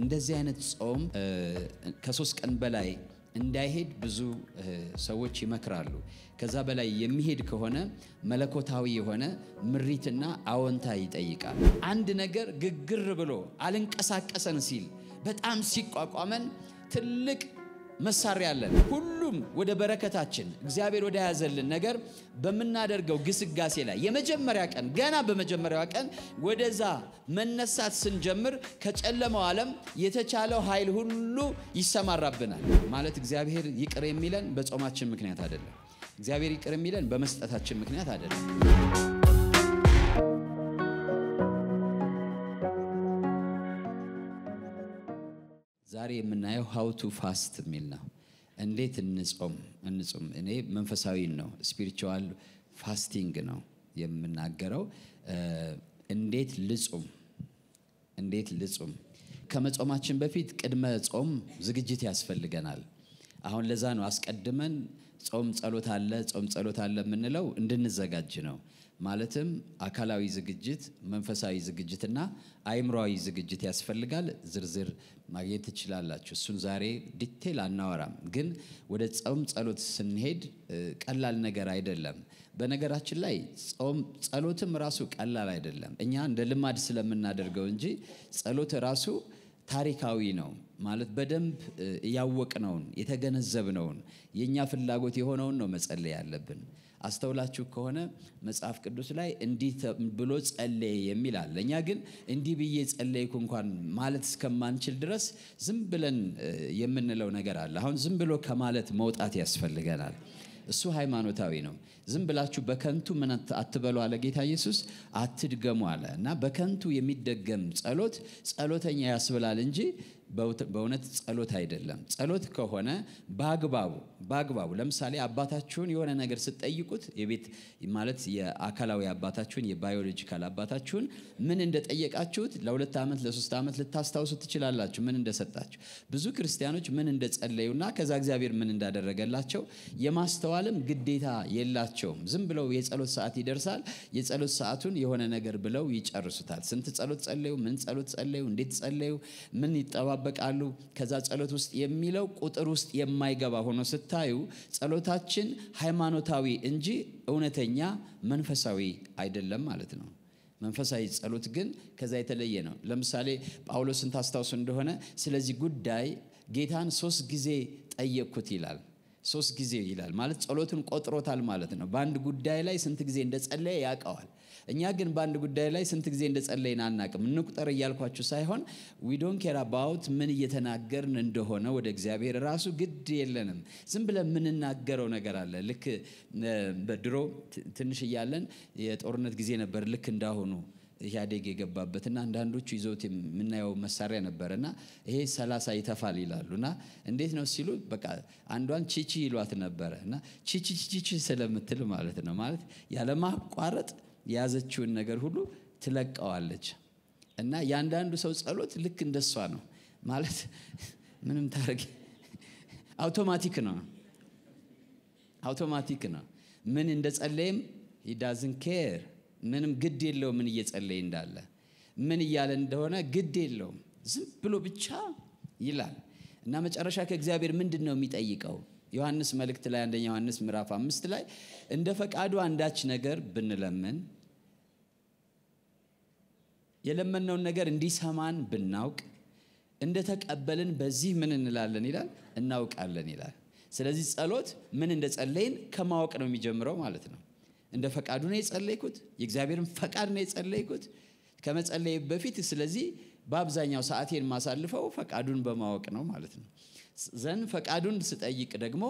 እንደዚህ አይነት ጾም ከሶስት ቀን በላይ እንዳይሄድ ብዙ ሰዎች ይመክራሉ። ከዛ በላይ የሚሄድ ከሆነ መለኮታዊ የሆነ ምሪትና አዎንታ ይጠይቃል። አንድ ነገር ግግር ብሎ አልንቀሳቀሰን ሲል በጣም ሲቋቋመን ትልቅ መሳሪያ አለን። ሁሉም ወደ በረከታችን እግዚአብሔር ወደ ያዘልን ነገር በምናደርገው ግስጋሴ ላይ የመጀመሪያ ቀን ገና በመጀመሪያው ቀን ወደዛ መነሳት ስንጀምር ከጨለማው ዓለም የተቻለው ኃይል ሁሉ ይሰማራብናል። ማለት እግዚአብሔር ይቅር የሚለን በጾማችን ምክንያት አይደለም። እግዚአብሔር ይቅር የሚለን በመስጠታችን ምክንያት አይደለም። ዛሬ የምናየው ሀው ቱ ፋስት የሚል ነው። እንዴት እንጾም እንጾም። እኔ መንፈሳዊ ነው ስፒሪቹዋል ፋስቲንግ ነው የምናገረው። እንዴት ልጹም እንዴት ልጹም። ከመጾማችን በፊት ቅድመ ጾም ዝግጅት ያስፈልገናል። አሁን ለዛ ነው አስቀድመን ጾም ጸሎት አለ ጾም ጸሎት አለ የምንለው እንድንዘጋጅ ነው። ማለትም አካላዊ ዝግጅት፣ መንፈሳዊ ዝግጅትና አይምሮዊ ዝግጅት ያስፈልጋል። ዝርዝር ማግኘት ትችላላችሁ። እሱን ዛሬ ዲቴል አናወራም፣ ግን ወደ ጾም ጸሎት ስንሄድ ቀላል ነገር አይደለም። በነገራችን ላይ ጾም ጸሎትም ራሱ ቀላል አይደለም። እኛ እንደ ልማድ ስለምናደርገው እንጂ ጸሎት ራሱ ታሪካዊ ነው። ማለት በደንብ እያወቅነውን የተገነዘብነውን የእኛ ፍላጎት የሆነውን ነው መጸለይ ያለብን። አስተውላችሁ ከሆነ መጽሐፍ ቅዱስ ላይ እንዲህ ብሎ ጸለየ የሚል አለ። እኛ ግን እንዲህ ብዬ ጸለይኩ እንኳን ማለት እስከማንችል ድረስ ዝም ብለን የምንለው ነገር አለ። አሁን ዝም ብሎ ከማለት መውጣት ያስፈልገናል። እሱ ሃይማኖታዊ ነው። ዝም ብላችሁ በከንቱ ምን አትበሉ አለ ጌታ ኢየሱስ፣ አትድገሙ አለ እና በከንቱ የሚደገም ጸሎት ጸሎተኛ ያስብላል እንጂ በእውነት ጸሎት አይደለም። ጸሎት ከሆነ በአግባቡ በአግባቡ ለምሳሌ አባታችሁን የሆነ ነገር ስትጠይቁት የቤት ማለት የአካላዊ አባታችሁን የባዮሎጂካል አባታችሁን ምን እንደጠየቃችሁት ለሁለት ዓመት ለሶስት ዓመት ልታስታውሱ ትችላላችሁ፣ ምን እንደሰጣችሁ። ብዙ ክርስቲያኖች ምን እንደጸለዩና ከዛ እግዚአብሔር ምን እንዳደረገላቸው የማስተዋልም ግዴታ የላቸውም። ዝም ብለው የጸሎት ሰዓት ይደርሳል። የጸሎት ሰዓቱን የሆነ ነገር ብለው ይጨርሱታል። ስንት ጸሎት ጸለዩ፣ ምን ጸሎት ጸለዩ፣ እንዴት ጸለዩ፣ ምን ይጠባ ይጠባበቃሉ ከዛ ጸሎት ውስጥ የሚለው ቁጥር ውስጥ የማይገባ ሆኖ ስታዩ ጸሎታችን ሃይማኖታዊ እንጂ እውነተኛ መንፈሳዊ አይደለም ማለት ነው መንፈሳዊ ጸሎት ግን ከዛ የተለየ ነው ለምሳሌ ጳውሎስን ታስታውሱ እንደሆነ ስለዚህ ጉዳይ ጌታን ሶስት ጊዜ ጠየቅኩት ይላል ሶስት ጊዜ ይላል ማለት ጸሎትን ቆጥሮታል ማለት ነው በአንድ ጉዳይ ላይ ስንት ጊዜ እንደጸለየ ያውቀዋል እኛ ግን በአንድ ጉዳይ ላይ ስንት ጊዜ እንደጸለይን አናቅም እንቁጠር እያልኳችሁ ሳይሆን ዊዶን ኬር አባውት ምን እየተናገርን እንደሆነ ወደ እግዚአብሔር ራሱ ግድ የለንም ዝም ብለን የምንናገረው ነገር አለ ልክ በድሮ ትንሽ እያለን የጦርነት ጊዜ ነበር ልክ እንዳሁኑ ኢህአዴግ የገባበትና አንዳንዶቹ ይዘውት የምናየው መሳሪያ ነበር እና ይሄ ሰላሳ ይተፋል ይላሉ እንዴት ነው ሲሉ በቃ አንዷን ቺቺ ይሏት ነበረ እና ቺቺ ቺቺ ስለምትል ማለት ነው ማለት ያለማቋረጥ የያዘችውን ነገር ሁሉ ትለቀዋለች እና የአንዳንዱ ሰው ጸሎት ልክ እንደሷ ነው ማለት ምንም ታረግ አውቶማቲክ ነው አውቶማቲክ ነው ምን እንደጸለይም ሂዳዝን ኬር ምንም ግድ የለው ምን እየጸለይ እንዳለ ምን እያለ እንደሆነ ግድ የለውም ዝም ብሎ ብቻ ይላል እና መጨረሻ ከእግዚአብሔር ምንድን ነው የሚጠይቀው ዮሐንስ መልእክት ላይ አንደኛ ዮሐንስ ምዕራፍ አምስት ላይ እንደ ፈቃዱ አንዳች ነገር ብንለምን የለመነውን ነገር እንዲሰማን ብናውቅ እንደ ተቀበልን በዚህ ምን እንላለን ይላል እናውቃለን ይላል ስለዚህ ጸሎት ምን ጸለይን ከማወቅ ነው የሚጀምረው ማለት ነው እንደ ፈቃዱ ነው የጸለይኩት የእግዚአብሔርን ፈቃድ ነው የጸለይኩት ከመጸለይ በፊት ስለዚህ በአብዛኛው ሰዓቴን ማሳልፈው ፈቃዱን በማወቅ ነው ማለት ነው ዘን ፈቃዱን ስጠይቅ ደግሞ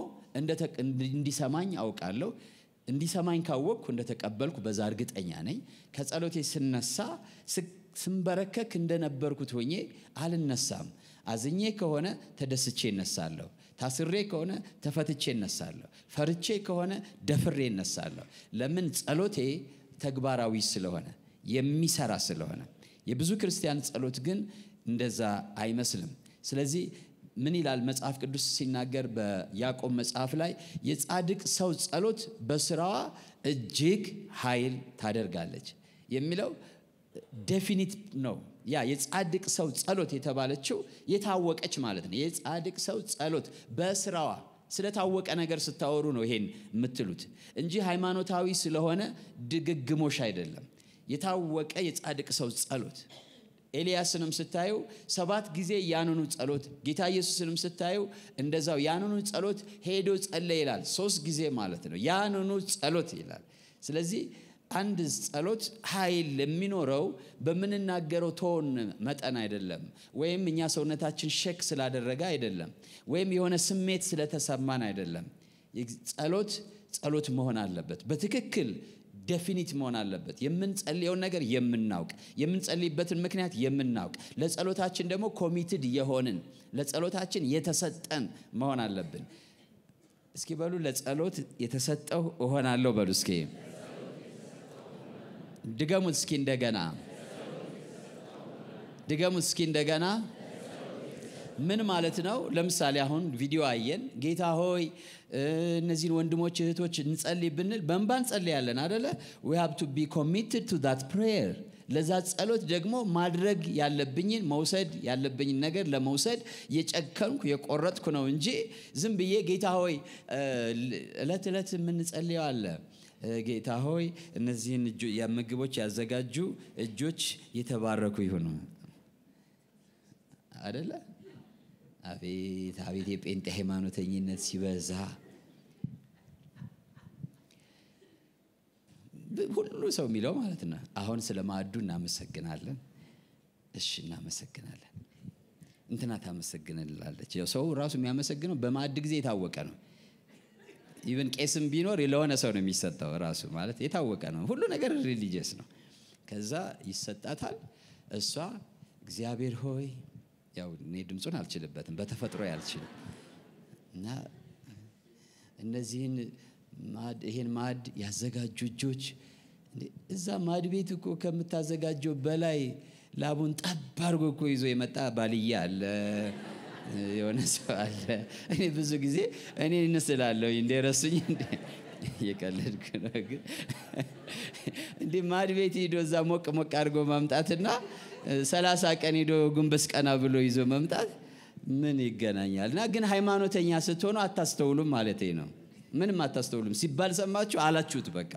እንዲሰማኝ አውቃለሁ እንዲሰማኝ ካወቅኩ እንደተቀበልኩ በዛ እርግጠኛ ነኝ ከጸሎቴ ስነሳ ስንበረከክ እንደነበርኩት ሆኜ አልነሳም አዝኜ ከሆነ ተደስቼ እነሳለሁ ታስሬ ከሆነ ተፈትቼ እነሳለሁ። ፈርቼ ከሆነ ደፍሬ እነሳለሁ። ለምን? ጸሎቴ ተግባራዊ ስለሆነ የሚሰራ ስለሆነ። የብዙ ክርስቲያን ጸሎት ግን እንደዛ አይመስልም። ስለዚህ ምን ይላል መጽሐፍ ቅዱስ ሲናገር በያዕቆብ መጽሐፍ ላይ የጻድቅ ሰው ጸሎት በስራዋ እጅግ ኃይል ታደርጋለች የሚለው ዴፊኒት ነው። ያ የጻድቅ ሰው ጸሎት የተባለችው የታወቀች ማለት ነው። የጻድቅ ሰው ጸሎት በስራዋ ስለታወቀ ነገር ስታወሩ ነው ይሄን የምትሉት እንጂ ሃይማኖታዊ ስለሆነ ድግግሞሽ አይደለም። የታወቀ የጻድቅ ሰው ጸሎት ኤልያስንም ስታዩ ሰባት ጊዜ ያንኑ ጸሎት፣ ጌታ ኢየሱስንም ስታዩ እንደዛው ያንኑ ጸሎት ሄዶ ጸለ ይላል። ሶስት ጊዜ ማለት ነው። ያንኑ ጸሎት ይላል። ስለዚህ አንድ ጸሎት ኃይል የሚኖረው በምንናገረው ቶን መጠን አይደለም፣ ወይም እኛ ሰውነታችን ሸክ ስላደረገ አይደለም፣ ወይም የሆነ ስሜት ስለተሰማን አይደለም። ጸሎት ጸሎት መሆን አለበት። በትክክል ደፊኒት መሆን አለበት። የምንጸልየውን ነገር የምናውቅ፣ የምንጸልይበትን ምክንያት የምናውቅ፣ ለጸሎታችን ደግሞ ኮሚትድ የሆንን ለጸሎታችን የተሰጠን መሆን አለብን። እስኪ በሉ ለጸሎት የተሰጠው እሆናለሁ በሉ እስኪ ድገሙት እስኪ እንደገና ድገሙት እስኪ እንደገና ምን ማለት ነው? ለምሳሌ አሁን ቪዲዮ አየን። ጌታ ሆይ እነዚህን ወንድሞች እህቶች እንጸልይ ብንል በንባ እንጸልያለን አደለ? ዊ ሃብ ቱ ቢ ኮሚትድ ቱ ዛት ፕሬየር ለዛ ጸሎት ደግሞ ማድረግ ያለብኝን መውሰድ ያለብኝን ነገር ለመውሰድ የጨከንኩ የቆረጥኩ ነው እንጂ ዝም ብዬ ጌታ ሆይ እለት እለት የምንጸልየው አለ ጌታ ሆይ እነዚህን ምግቦች ያዘጋጁ እጆች የተባረኩ ይሁኑ። አደለ? አቤት አቤት! የጴንጤ ሃይማኖተኝነት ሲበዛ ሁሉ ሰው የሚለው ማለት ነው። አሁን ስለ ማዕዱ እናመሰግናለን። እሺ እናመሰግናለን። እንትና ታመሰግንላለች። ሰው ራሱ የሚያመሰግነው በማዕድ ጊዜ የታወቀ ነው። ኢቨን ቄስም ቢኖር ለሆነ ሰው ነው የሚሰጠው ራሱ ማለት የታወቀ ነው። ሁሉ ነገር ሪሊጅስ ነው። ከዛ ይሰጣታል። እሷ እግዚአብሔር ሆይ ያው እኔ ድምፁን አልችልበትም በተፈጥሮ ያልችልም እና እነዚህን ይሄን ማድ ያዘጋጁ እጆች እዛ ማድ ቤት እኮ ከምታዘጋጀው በላይ ላቡን ጠብ አድርጎ እኮ ይዞ የመጣ ባልያ አለ። የሆነ ሰው አለ። እኔ ብዙ ጊዜ እኔ እንስላለሁ እንደረሱኝ እየቀለድኩ ነው። ግን እንዲህ ማድ ቤት ሂዶ እዛ ሞቅ ሞቅ አድርጎ ማምጣትና ሰላሳ ቀን ሂዶ ጉንበስ ቀና ብሎ ይዞ መምጣት ምን ይገናኛል? እና ግን ሃይማኖተኛ ስትሆኑ አታስተውሉም ማለት ነው። ምንም አታስተውሉም ሲባል ሰማችሁ አላችሁት በቃ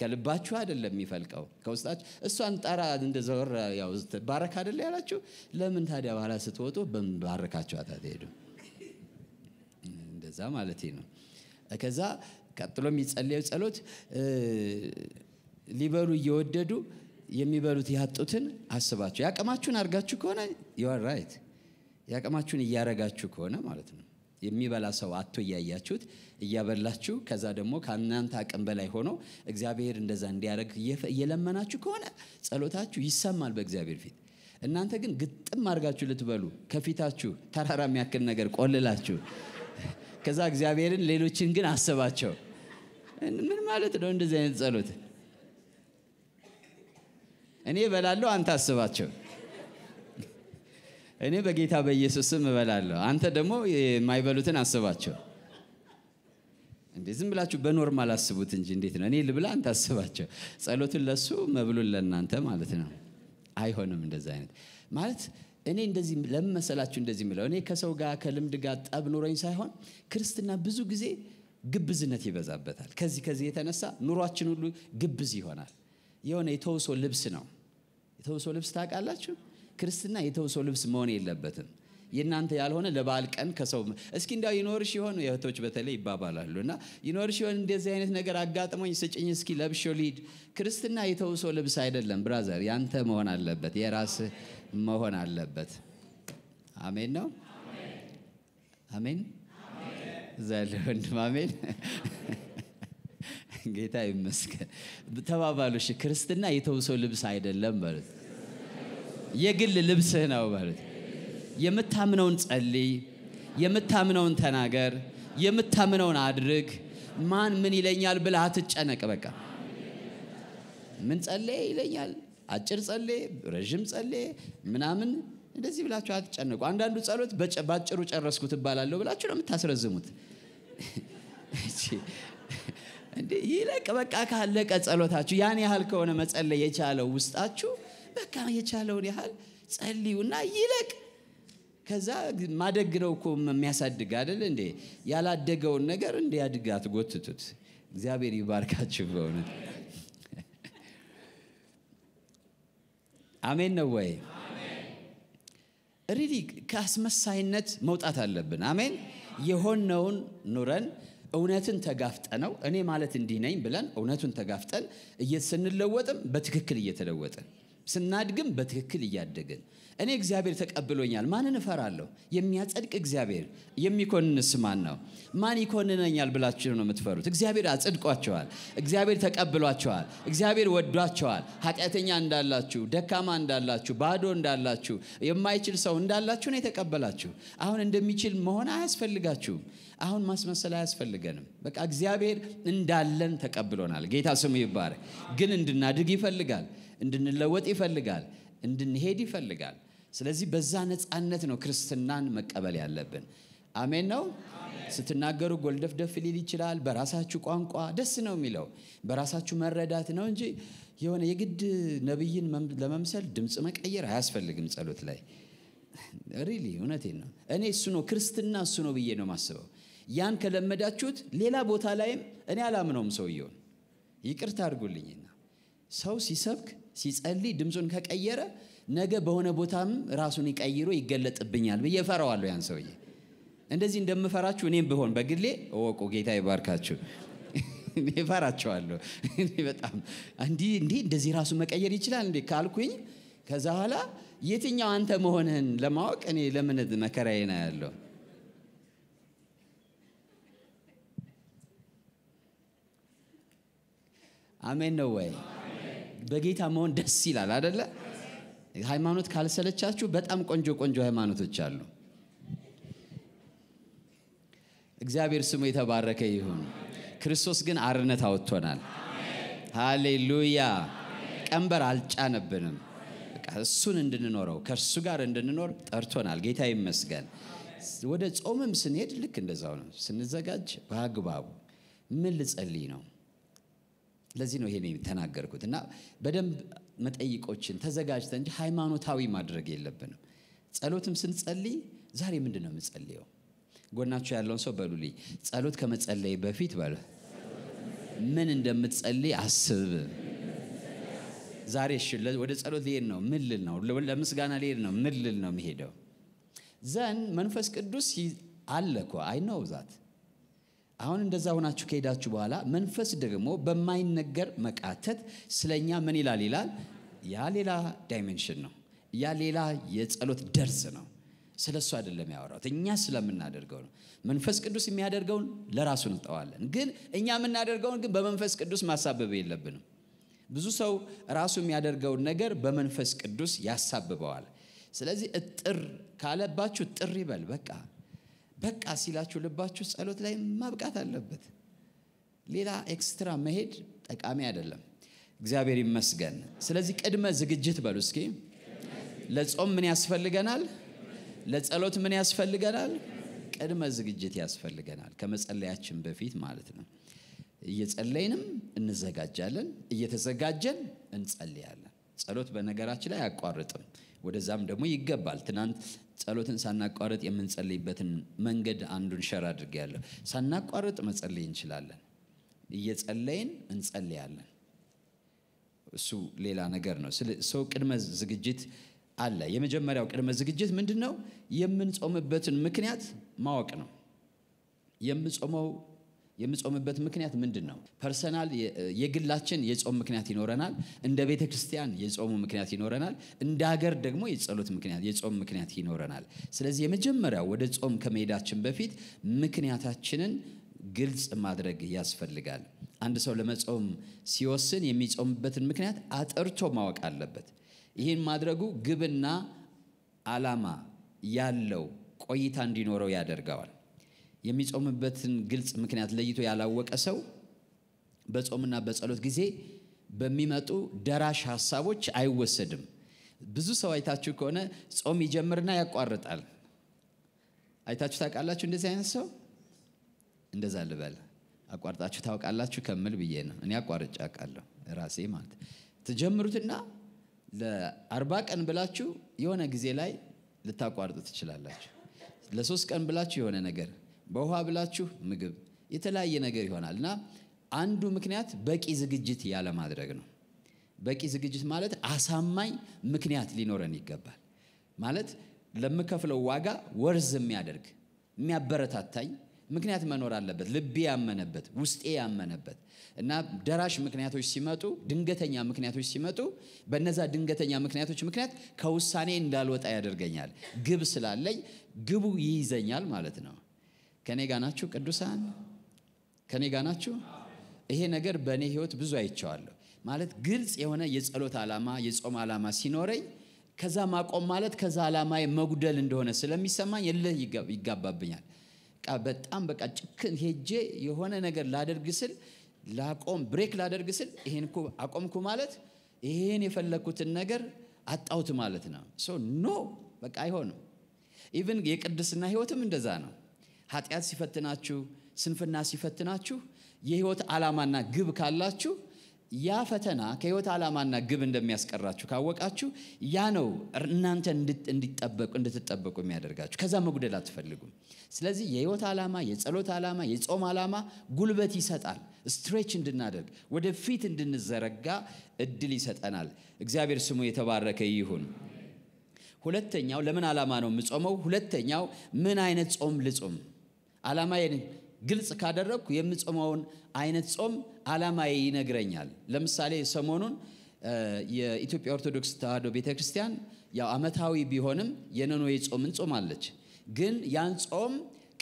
ከልባችሁ አይደለም የሚፈልቀው ከውስጣችሁ። እሷን ጠራ እንደ ዘወር ያው ባረክ ያላችሁ። ለምን ታዲያ በኋላ ስትወጡ በምባረካችኋት አታትሄዱ እንደዛ ማለት ነው። ከዛ ቀጥሎ የሚጸለዩ ጸሎት ሊበሉ እየወደዱ የሚበሉት ያጡትን አስባችሁ ያቅማችሁን አድርጋችሁ ከሆነ ዩአር ራይት ያቅማችሁን እያረጋችሁ ከሆነ ማለት ነው የሚበላ ሰው አቶ እያያችሁት እያበላችሁ ከዛ ደግሞ ከእናንተ አቅም በላይ ሆኖ እግዚአብሔር እንደዛ እንዲያደርግ እየለመናችሁ ከሆነ ጸሎታችሁ ይሰማል በእግዚአብሔር ፊት። እናንተ ግን ግጥም አድርጋችሁ ልትበሉ ከፊታችሁ ተራራ የሚያክል ነገር ቆልላችሁ ከዛ እግዚአብሔርን ሌሎችን ግን አስባቸው። ምን ማለት ነው እንደዚህ አይነት ጸሎት? እኔ በላለሁ አንተ አስባቸው። እኔ በጌታ በኢየሱስ ስም እበላለሁ። አንተ ደግሞ የማይበሉትን አስባቸው። እንዴ ዝም ብላችሁ በኖርማል አስቡት እንጂ እንዴት ነው? እኔ ልብላ፣ አንተ አስባቸው። ጸሎትን ለሱ መብሉን ለእናንተ ማለት ነው። አይሆንም እንደዚ አይነት ማለት እኔ እንደዚህ ለመሰላችሁ እንደዚህ ምለው እኔ ከሰው ጋር ከልምድ ጋር ጠብ ኑሮኝ ሳይሆን ክርስትና ብዙ ጊዜ ግብዝነት ይበዛበታል። ከዚህ ከዚህ የተነሳ ኑሯችን ሁሉ ግብዝ ይሆናል። የሆነ የተውሶ ልብስ ነው። የተውሶ ልብስ ታውቃላችሁ? ክርስትና የተው ሰው ልብስ መሆን የለበትም። የእናንተ ያልሆነ ለበዓል ቀን ከሰው እስኪ እንዲያው ይኖርሽ ይሆን እህቶች በተለይ ይባባላሉ እና ይኖርሽ ይሆን እንደዚህ አይነት ነገር አጋጥሞኝ ስጭኝ እስኪ ለብሾ ሊድ ክርስትና የተውሶ ልብስ አይደለም ብራዘር ያንተ መሆን አለበት የራስ መሆን አለበት አሜን ነው አሜን ዘለ ወንድም አሜን ጌታ ይመስገን ተባባሉሽ ክርስትና የተውሶ ልብስ አይደለም ማለት የግል ልብስህ ነው በሉት። የምታምነውን ጸልይ፣ የምታምነውን ተናገር፣ የምታምነውን አድርግ። ማን ምን ይለኛል ብለህ አትጨነቅ። በቃ ምን ጸልይ ይለኛል፣ አጭር ጸልይ፣ ረዥም ጸልይ ምናምን እንደዚህ ብላችሁ አትጨነቁ። አንዳንዱ ጸሎት በአጭሩ ጨረስኩ ትባላለሁ ብላችሁ ነው የምታስረዝሙት። ይለቅ በቃ ካለቀ ጸሎታችሁ። ያን ያህል ከሆነ መጸለይ የቻለው ውስጣችሁ በቃ የቻለውን ያህል ጸልዩና ይለቅ ከዛ ማደግ ነው እኮ የሚያሳድግ አደል እንዴ ያላደገውን ነገር እንዲያድግ አትጎትቱት እግዚአብሔር ይባርካችሁ በእውነት አሜን ነው ወይ ሪሊ ከአስመሳይነት መውጣት አለብን አሜን የሆነውን ኑረን እውነትን ተጋፍጠ ነው እኔ ማለት እንዲህ ነኝ ብለን እውነቱን ተጋፍጠን እየስንለወጥም በትክክል እየተለወጥን ስናድግም በትክክል እያደግን እኔ እግዚአብሔር ተቀብሎኛል። ማንን እፈራለሁ? የሚያጸድቅ እግዚአብሔር። የሚኮንንስ ማን ነው? ማን ይኮንነኛል ብላችሁ ነው የምትፈሩት? እግዚአብሔር አጽድቋቸዋል። እግዚአብሔር ተቀብሏቸዋል። እግዚአብሔር ወዷቸዋል። ኃጢአተኛ እንዳላችሁ፣ ደካማ እንዳላችሁ፣ ባዶ እንዳላችሁ፣ የማይችል ሰው እንዳላችሁ ነው የተቀበላችሁ። አሁን እንደሚችል መሆን አያስፈልጋችሁም። አሁን ማስመሰል አያስፈልገንም። በቃ እግዚአብሔር እንዳለን ተቀብሎናል። ጌታ ስሙ ይባረ ግን እንድናድግ ይፈልጋል። እንድንለወጥ ይፈልጋል፣ እንድንሄድ ይፈልጋል። ስለዚህ በዛ ነፃነት ነው ክርስትናን መቀበል ያለብን። አሜን ነው። ስትናገሩ ጎልደፍደፍ ሊል ይችላል። በራሳችሁ ቋንቋ ደስ ነው የሚለው በራሳችሁ መረዳት ነው እንጂ የሆነ የግድ ነብይን ለመምሰል ድምፅ መቀየር አያስፈልግም። ጸሎት ላይ ሪሊ እውነቴ ነው። እኔ እሱ ነው ክርስትና እሱ ነው ብዬ ነው ማስበው። ያን ከለመዳችሁት ሌላ ቦታ ላይም እኔ አላምነውም ሰውየውን። ይቅርታ አድርጉልኝና ሰው ሲሰብክ ሲጸልይ ድምፁን ከቀየረ ነገ በሆነ ቦታም ራሱን ይቀይሮ ይገለጥብኛል ብዬ እፈራዋለሁ ያን ሰውዬ። እንደዚህ እንደምፈራችሁ እኔም ብሆን በግሌ እወቁ። ጌታ ይባርካችሁ። እኔ በጣም እንዲ እንዲህ እንደዚህ ራሱን መቀየር ይችላል እንዴ ካልኩኝ ከዛ በኋላ የትኛው አንተ መሆንህን ለማወቅ እኔ ለምን መከራዬ ነው ያለው። አሜን ነው ወይ? በጌታ መሆን ደስ ይላል አደለ ሃይማኖት ካልሰለቻችሁ በጣም ቆንጆ ቆንጆ ሃይማኖቶች አሉ እግዚአብሔር ስሙ የተባረከ ይሁን ክርስቶስ ግን አርነት አወጥቶናል ሃሌሉያ ቀንበር አልጫነብንም እሱን እንድንኖረው ከእሱ ጋር እንድንኖር ጠርቶናል ጌታ ይመስገን ወደ ጾምም ስንሄድ ልክ እንደዛው ነው ስንዘጋጅ በአግባቡ ምን ልጸልይ ነው ለዚህ ነው ይሄን የተናገርኩት እና በደንብ መጠይቆችን ተዘጋጅተን እንጂ ሃይማኖታዊ ማድረግ የለብንም። ጸሎትም ስንጸልይ ዛሬ ምንድን ነው የምጸልየው? ጎናችሁ ያለውን ሰው በሉልኝ። ጸሎት ከመጸለይ በፊት በሉ ምን እንደምትጸልይ አስብ። ዛሬ እሺ፣ ወደ ጸሎት ሊሄድ ነው ምን ልል ነው? ለምስጋና ሊሄድ ነው ምን ልል ነው? የሚሄደው ዘን መንፈስ ቅዱስ አለ አይ ነው ዛት አሁን እንደዛ ሆናችሁ ከሄዳችሁ በኋላ መንፈስ ደግሞ በማይነገር መቃተት ስለኛ ምን ይላል ይላል። ያ ሌላ ዳይሜንሽን ነው። ያ ሌላ የጸሎት ደርዝ ነው። ስለ እሱ አይደለም ያወራት እኛ ስለምናደርገው ነው። መንፈስ ቅዱስ የሚያደርገውን ለራሱ እንጠዋለን፣ ግን እኛ የምናደርገውን ግን በመንፈስ ቅዱስ ማሳበብ የለብንም። ብዙ ሰው ራሱ የሚያደርገውን ነገር በመንፈስ ቅዱስ ያሳብበዋል። ስለዚህ እጥር ካለባችሁ ጥር ይበል በቃ በቃ ሲላችሁ ልባችሁ ጸሎት ላይ ማብቃት አለበት። ሌላ ኤክስትራ መሄድ ጠቃሚ አይደለም። እግዚአብሔር ይመስገን። ስለዚህ ቅድመ ዝግጅት በሉ እስኪ። ለጾም ምን ያስፈልገናል? ለጸሎት ምን ያስፈልገናል? ቅድመ ዝግጅት ያስፈልገናል፣ ከመጸለያችን በፊት ማለት ነው። እየጸለይንም እንዘጋጃለን፣ እየተዘጋጀን እንጸልያለን። ጸሎት በነገራችን ላይ አያቋርጥም። ወደዛም ደግሞ ይገባል። ትናንት ጸሎትን ሳናቋርጥ የምንጸልይበትን መንገድ አንዱን ሸር ያለው ሳናቋርጥ መጸለይ እንችላለን። እየጸለይን እንጸልያለን። እሱ ሌላ ነገር ነው። ሰው ቅድመ ዝግጅት አለ። የመጀመሪያው ቅድመ ዝግጅት ምንድን ነው? የምንጾምበትን ምክንያት ማወቅ ነው። የምጾመው የምጾምበት ምክንያት ምንድን ነው? ፐርሰናል የግላችን የጾም ምክንያት ይኖረናል። እንደ ቤተ ክርስቲያን የጾሙ ምክንያት ይኖረናል። እንደ ሀገር ደግሞ የጸሎት ምክንያት የጾም ምክንያት ይኖረናል። ስለዚህ የመጀመሪያው ወደ ጾም ከመሄዳችን በፊት ምክንያታችንን ግልጽ ማድረግ ያስፈልጋል። አንድ ሰው ለመጾም ሲወስን የሚጾምበትን ምክንያት አጥርቶ ማወቅ አለበት። ይህን ማድረጉ ግብና ዓላማ ያለው ቆይታ እንዲኖረው ያደርገዋል። የሚጾምበትን ግልጽ ምክንያት ለይቶ ያላወቀ ሰው በጾምና በጸሎት ጊዜ በሚመጡ ደራሽ ሀሳቦች አይወሰድም። ብዙ ሰው አይታችሁ ከሆነ ጾም ይጀምርና ያቋርጣል። አይታችሁ ታውቃላችሁ? እንደዚህ አይነት ሰው እንደዛ ልበል አቋርጣችሁ ታውቃላችሁ ከምል ብዬ ነው። እኔ አቋርጭ አውቃለሁ ራሴ ማለት ትጀምሩትና ለአርባ ቀን ብላችሁ የሆነ ጊዜ ላይ ልታቋርጡ ትችላላችሁ። ለሶስት ቀን ብላችሁ የሆነ ነገር በውሃ ብላችሁ ምግብ የተለያየ ነገር ይሆናል እና አንዱ ምክንያት በቂ ዝግጅት ያለማድረግ ነው። በቂ ዝግጅት ማለት አሳማኝ ምክንያት ሊኖረን ይገባል። ማለት ለምከፍለው ዋጋ ወርዝ የሚያደርግ የሚያበረታታኝ ምክንያት መኖር አለበት። ልቤ ያመነበት፣ ውስጤ ያመነበት እና ደራሽ ምክንያቶች ሲመጡ፣ ድንገተኛ ምክንያቶች ሲመጡ በነዛ ድንገተኛ ምክንያቶች ምክንያት ከውሳኔ እንዳልወጣ ያደርገኛል። ግብ ስላለኝ ግቡ ይይዘኛል ማለት ነው። ከኔ ጋር ናችሁ ቅዱሳን? ከኔ ጋር ናችሁ? ይሄ ነገር በእኔ ህይወት ብዙ አይቸዋለሁ። ማለት ግልጽ የሆነ የጸሎት ዓላማ የጾም ዓላማ ሲኖረኝ ከዛ ማቆም ማለት ከዛ ዓላማ መጉደል እንደሆነ ስለሚሰማኝ እልህ ይጋባብኛል። በጣም በቃ ጭክን ሄጄ የሆነ ነገር ላደርግ ስል ላቆም ብሬክ ላደርግ ስል ይሄን አቆምኩ ማለት ይሄን የፈለግኩትን ነገር አጣውት ማለት ነው። ኖ በቃ አይሆንም። ኢቭን የቅድስና ህይወትም እንደዛ ነው። ኃጢአት ሲፈትናችሁ፣ ስንፍና ሲፈትናችሁ የህይወት ዓላማና ግብ ካላችሁ ያ ፈተና ከህይወት ዓላማና ግብ እንደሚያስቀራችሁ ካወቃችሁ ያ ነው እናንተ እንዲጠበቁ እንድትጠበቁ የሚያደርጋችሁ። ከዛ መጉደል አትፈልጉም። ስለዚህ የህይወት ዓላማ፣ የጸሎት ዓላማ፣ የጾም ዓላማ ጉልበት ይሰጣል። ስትሬች እንድናደርግ ወደፊት እንድንዘረጋ እድል ይሰጠናል። እግዚአብሔር ስሙ የተባረከ ይሁን። ሁለተኛው ለምን ዓላማ ነው የምጾመው? ሁለተኛው ምን አይነት ጾም ልጾም ዓላማዬን ግልጽ ካደረግኩ የምጾመውን አይነት ጾም ዓላማዬ ይነግረኛል። ለምሳሌ ሰሞኑን የኢትዮጵያ ኦርቶዶክስ ተዋሕዶ ቤተክርስቲያን ያው አመታዊ ቢሆንም የነኖዌ ጾም አለች ግን ያን ጾም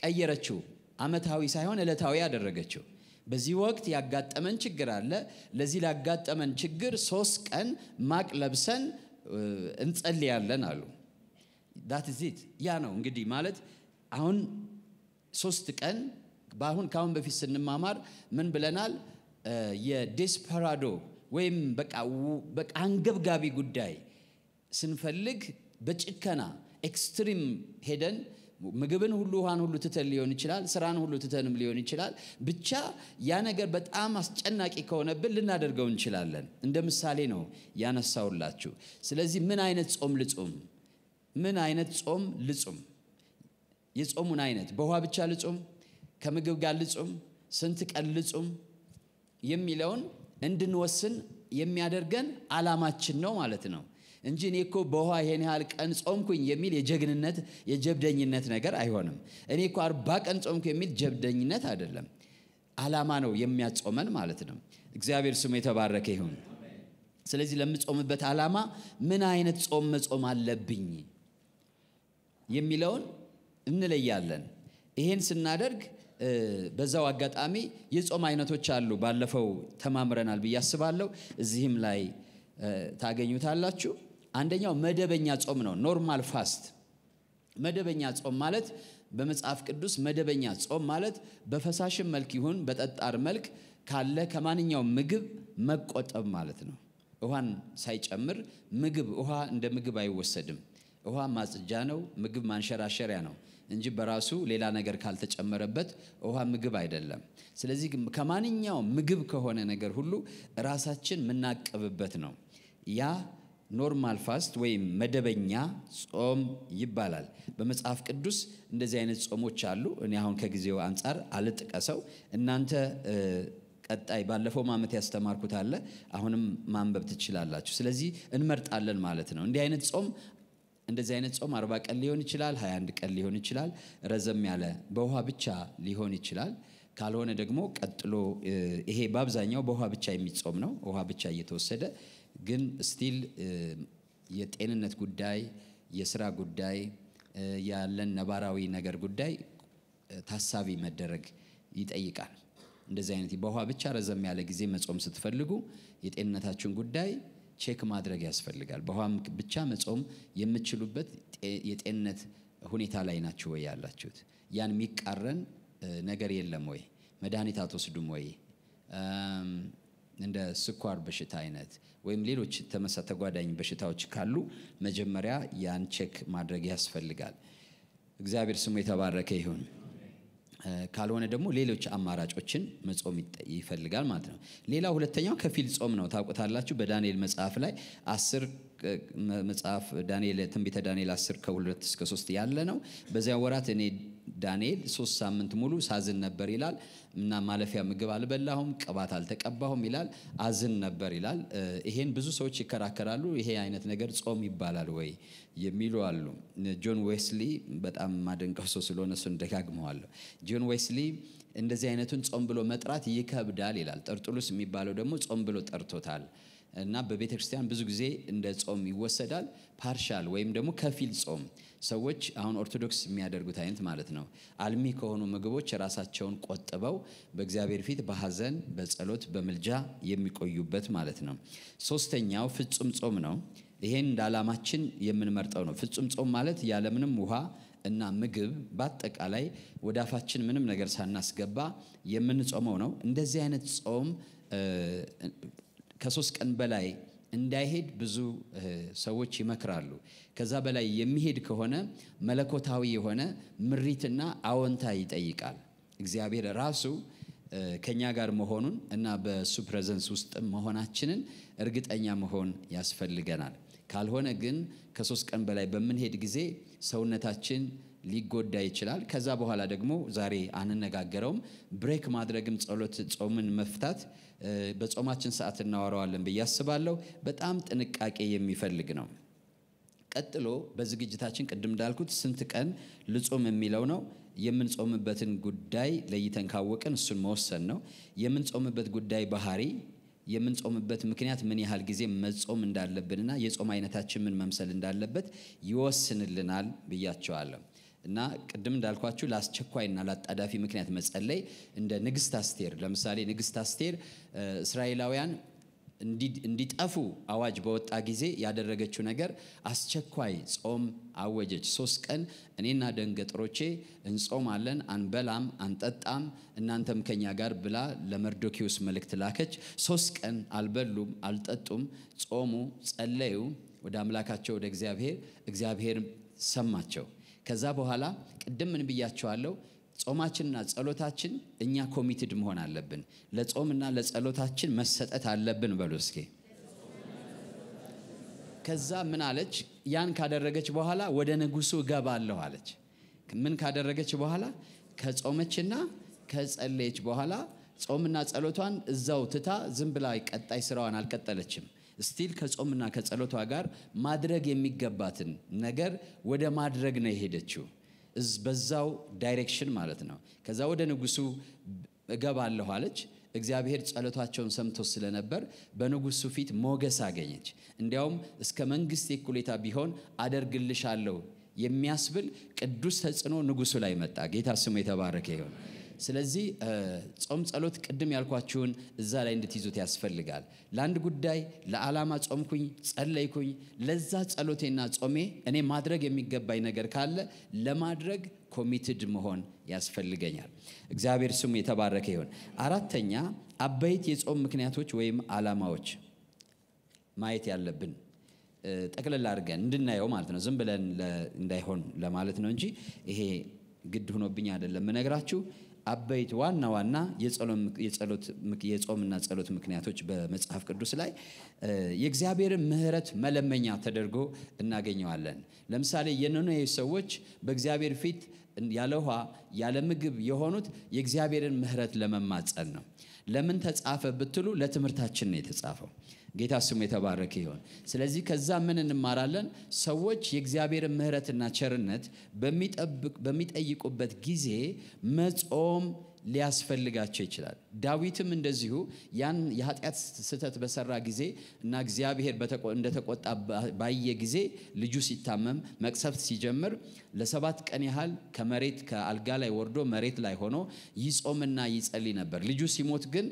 ቀየረችው። አመታዊ ሳይሆን እለታዊ ያደረገችው። በዚህ ወቅት ያጋጠመን ችግር አለ። ለዚህ ላጋጠመን ችግር ሶስት ቀን ማቅ ለብሰን እንጸልያለን አሉ። ዳት ያ ነው እንግዲህ ማለት አሁን ሶስት ቀን በአሁን ከአሁን በፊት ስንማማር ምን ብለናል? የዴስፐራዶ ወይም በቃ አንገብጋቢ ጉዳይ ስንፈልግ በጭከና ኤክስትሪም ሄደን ምግብን ሁሉ ውሃን ሁሉ ትተን ሊሆን ይችላል፣ ስራን ሁሉ ትተንም ሊሆን ይችላል። ብቻ ያ ነገር በጣም አስጨናቂ ከሆነብን ልናደርገው እንችላለን። እንደ ምሳሌ ነው ያነሳውላችሁ። ስለዚህ ምን አይነት ጾም ልጹም? ምን አይነት ጾም ልጹም? የጾሙን አይነት በውሃ ብቻ ልጹም፣ ከምግብ ጋር ልጹም፣ ስንት ቀን ልጹም የሚለውን እንድንወስን የሚያደርገን አላማችን ነው ማለት ነው እንጂ እኔ እኮ በውሃ ይሄን ያህል ቀን ጾምኩኝ የሚል የጀግንነት የጀብደኝነት ነገር አይሆንም። እኔ እኮ አርባ ቀን ጾምኩ የሚል ጀብደኝነት አይደለም። አላማ ነው የሚያጾመን ማለት ነው። እግዚአብሔር ስሙ የተባረከ ይሁን። ስለዚህ ለምጾምበት አላማ ምን አይነት ጾም መጾም አለብኝ የሚለውን እንለያለን። ይሄን ስናደርግ በዛው አጋጣሚ የጾም አይነቶች አሉ። ባለፈው ተማምረናል ብዬ አስባለሁ። እዚህም ላይ ታገኙታላችሁ። አንደኛው መደበኛ ጾም ነው፣ ኖርማል ፋስት። መደበኛ ጾም ማለት በመጽሐፍ ቅዱስ መደበኛ ጾም ማለት በፈሳሽም መልክ ይሁን በጠጣር መልክ ካለ ከማንኛውም ምግብ መቆጠብ ማለት ነው። ውሃን ሳይጨምር ምግብ ውሃ እንደ ምግብ አይወሰድም። ውሃ ማጽጃ ነው፣ ምግብ ማንሸራሸሪያ ነው። እንጂ በራሱ ሌላ ነገር ካልተጨመረበት ውሃ ምግብ አይደለም። ስለዚህ ከማንኛውም ምግብ ከሆነ ነገር ሁሉ ራሳችን ምናቅብበት ነው። ያ ኖርማል ፋስት ወይም መደበኛ ጾም ይባላል። በመጽሐፍ ቅዱስ እንደዚህ አይነት ጾሞች አሉ። እኔ አሁን ከጊዜው አንጻር አልጥቀሰው። እናንተ ቀጣይ ባለፈው ዓመት ያስተማርኩት አለ። አሁንም ማንበብ ትችላላችሁ። ስለዚህ እንመርጣለን ማለት ነው። እንዲህ አይነት ጾም እንደዚህ አይነት ጾም አርባ ቀን ሊሆን ይችላል፣ አንድ ቀን ሊሆን ይችላል፣ ረዘም ያለ በውሃ ብቻ ሊሆን ይችላል። ካልሆነ ደግሞ ቀጥሎ ይሄ በአብዛኛው በውሃ ብቻ የሚጾም ነው። ውሃ ብቻ እየተወሰደ ግን ስቲል የጤንነት ጉዳይ፣ የስራ ጉዳይ፣ ያለን ነባራዊ ነገር ጉዳይ ታሳቢ መደረግ ይጠይቃል። እንደዚህ አይነት በውሃ ብቻ ረዘም ያለ ጊዜ መጾም ስትፈልጉ የጤንነታችሁን ጉዳይ ቼክ ማድረግ ያስፈልጋል። በውሃም ብቻ መጾም የምትችሉበት የጤንነት ሁኔታ ላይ ናችሁ ወይ ያላችሁት? ያን የሚቃረን ነገር የለም ወይ? መድኃኒት አትወስዱም ወይ? እንደ ስኳር በሽታ አይነት ወይም ሌሎች ተመሳ ተጓዳኝ በሽታዎች ካሉ መጀመሪያ ያን ቼክ ማድረግ ያስፈልጋል። እግዚአብሔር ስሙ የተባረከ ይሁን። ካልሆነ ደግሞ ሌሎች አማራጮችን መጾም ይፈልጋል ማለት ነው። ሌላ ሁለተኛው ከፊል ጾም ነው። ታውቁታላችሁ በዳንኤል መጽሐፍ ላይ አስር መጽሐፍ ዳንኤል ትንቢተ ዳንኤል አስር ከሁለት እስከ ሶስት ያለ ነው። በዚያ ወራት እኔ ዳንኤል ሶስት ሳምንት ሙሉ ሳዝን ነበር ይላል። እና ማለፊያ ምግብ አልበላሁም፣ ቅባት አልተቀባሁም ይላል። አዝን ነበር ይላል። ይሄን ብዙ ሰዎች ይከራከራሉ። ይሄ አይነት ነገር ጾም ይባላል ወይ የሚሉ አሉ። ጆን ዌስሊ በጣም ማደንቀው ሰው ስለሆነ እሱን ደጋግመዋለሁ። ጆን ዌስሊ እንደዚህ አይነቱን ጾም ብሎ መጥራት ይከብዳል ይላል። ጠርጥሉስ የሚባለው ደግሞ ጾም ብሎ ጠርቶታል። እና በቤተ ክርስቲያን ብዙ ጊዜ እንደ ጾም ይወሰዳል። ፓርሻል ወይም ደግሞ ከፊል ጾም ሰዎች አሁን ኦርቶዶክስ የሚያደርጉት አይነት ማለት ነው። አልሚ ከሆኑ ምግቦች ራሳቸውን ቆጥበው በእግዚአብሔር ፊት በሐዘን፣ በጸሎት፣ በምልጃ የሚቆዩበት ማለት ነው። ሶስተኛው ፍጹም ጾም ነው። ይሄን እንደ ዓላማችን የምንመርጠው ነው። ፍጹም ጾም ማለት ያለምንም ውሃ እና ምግብ በአጠቃላይ ወደ አፋችን ምንም ነገር ሳናስገባ የምንጾመው ነው። እንደዚህ አይነት ጾም ከሶስት ቀን በላይ እንዳይሄድ ብዙ ሰዎች ይመክራሉ። ከዛ በላይ የሚሄድ ከሆነ መለኮታዊ የሆነ ምሪትና አዎንታ ይጠይቃል። እግዚአብሔር ራሱ ከኛ ጋር መሆኑን እና በሱ ፕሬዘንስ ውስጥ መሆናችንን እርግጠኛ መሆን ያስፈልገናል። ካልሆነ ግን ከሶስት ቀን በላይ በምንሄድ ጊዜ ሰውነታችን ሊጎዳ ይችላል። ከዛ በኋላ ደግሞ ዛሬ አንነጋገረውም። ብሬክ ማድረግም ጸሎት፣ ጾምን መፍታት በጾማችን ሰዓት እናወራዋለን ብዬ አስባለሁ። በጣም ጥንቃቄ የሚፈልግ ነው። ቀጥሎ በዝግጅታችን ቅድም እንዳልኩት ስንት ቀን ልጾም የሚለው ነው። የምንጾምበትን ጉዳይ ለይተን ካወቅን እሱን መወሰን ነው። የምንጾምበት ጉዳይ ባህሪ፣ የምንጾምበት ምክንያት፣ ምን ያህል ጊዜ መጾም እንዳለብንና የጾም አይነታችን ምን መምሰል እንዳለበት ይወስንልናል ብያቸዋለሁ። እና ቅድም እንዳልኳችሁ ለአስቸኳይና ለአጣዳፊ ምክንያት መጸለይ እንደ ንግስት አስቴር ለምሳሌ ንግስት አስቴር እስራኤላውያን እንዲጠፉ አዋጅ በወጣ ጊዜ ያደረገችው ነገር አስቸኳይ ጾም አወጀች። ሶስት ቀን እኔና ደንገጥሮቼ እንጾማለን፣ አንበላም፣ አንጠጣም እናንተም ከኛ ጋር ብላ ለመርዶኪዎስ መልእክት ላከች። ሶስት ቀን አልበሉም፣ አልጠጡም፣ ጾሙ፣ ጸለዩ ወደ አምላካቸው ወደ እግዚአብሔር። እግዚአብሔር ሰማቸው። ከዛ በኋላ ቅድም ምን ብያቸዋለሁ ጾማችንና ጸሎታችን እኛ ኮሚትድ መሆን አለብን። ለጾምና ለጸሎታችን መሰጠት አለብን በሉ እስኪ። ከዛ ምን አለች? ያን ካደረገች በኋላ ወደ ንጉሱ እገባለሁ አለች። ምን ካደረገች በኋላ? ከጾመችና ከጸለየች በኋላ ጾምና ጸሎቷን እዛው ትታ ዝም ብላ ቀጣይ ስራዋን አልቀጠለችም። ስቲል ከጾምና ከጸሎቷ ጋር ማድረግ የሚገባትን ነገር ወደ ማድረግ ነው የሄደችው በዛው ዳይሬክሽን ማለት ነው ከዛ ወደ ንጉሱ እገባለሁ አለች እግዚአብሔር ጸሎታቸውን ሰምቶ ስለነበር በንጉሱ ፊት ሞገስ አገኘች እንዲያውም እስከ መንግስት የኩሌታ ቢሆን አደርግልሻለሁ የሚያስብል ቅዱስ ተጽዕኖ ንጉሱ ላይ መጣ ጌታ ስሙ የተባረከ ይሆን ስለዚህ ጾም ጸሎት ቅድም ያልኳችሁን እዛ ላይ እንድትይዙት ያስፈልጋል። ለአንድ ጉዳይ ለዓላማ ጾምኩኝ፣ ጸለይኩኝ። ለዛ ጸሎቴና ጾሜ እኔ ማድረግ የሚገባኝ ነገር ካለ ለማድረግ ኮሚትድ መሆን ያስፈልገኛል። እግዚአብሔር ስሙ የተባረከ ይሁን። አራተኛ አበይት የጾም ምክንያቶች ወይም ዓላማዎች ማየት ያለብን ጠቅልል አድርገን እንድናየው ማለት ነው። ዝም ብለን እንዳይሆን ለማለት ነው እንጂ ይሄ ግድ ሆኖብኝ አይደለም ምነግራችሁ። አበይት ዋና ዋና የጾምና ጸሎት ምክንያቶች በመጽሐፍ ቅዱስ ላይ የእግዚአብሔርን ምህረት መለመኛ ተደርጎ እናገኘዋለን። ለምሳሌ የኖኖዌ ሰዎች በእግዚአብሔር ፊት ያለ ውሃ ያለ ምግብ የሆኑት የእግዚአብሔርን ምህረት ለመማጸን ነው። ለምን ተጻፈ ብትሉ ለትምህርታችን ነው የተጻፈው። ጌታ ስሙ የተባረከ ይሆን። ስለዚህ ከዛ ምን እንማራለን? ሰዎች የእግዚአብሔርን ምህረትና ቸርነት በሚጠይቁበት ጊዜ መጾም ሊያስፈልጋቸው ይችላል። ዳዊትም እንደዚሁ ያን የኃጢአት ስህተት በሰራ ጊዜ እና እግዚአብሔር እንደተቆጣ ባየ ጊዜ ልጁ ሲታመም መቅሰፍት ሲጀምር ለሰባት ቀን ያህል ከመሬት ከአልጋ ላይ ወርዶ መሬት ላይ ሆኖ ይጾምና ይጸልይ ነበር። ልጁ ሲሞት ግን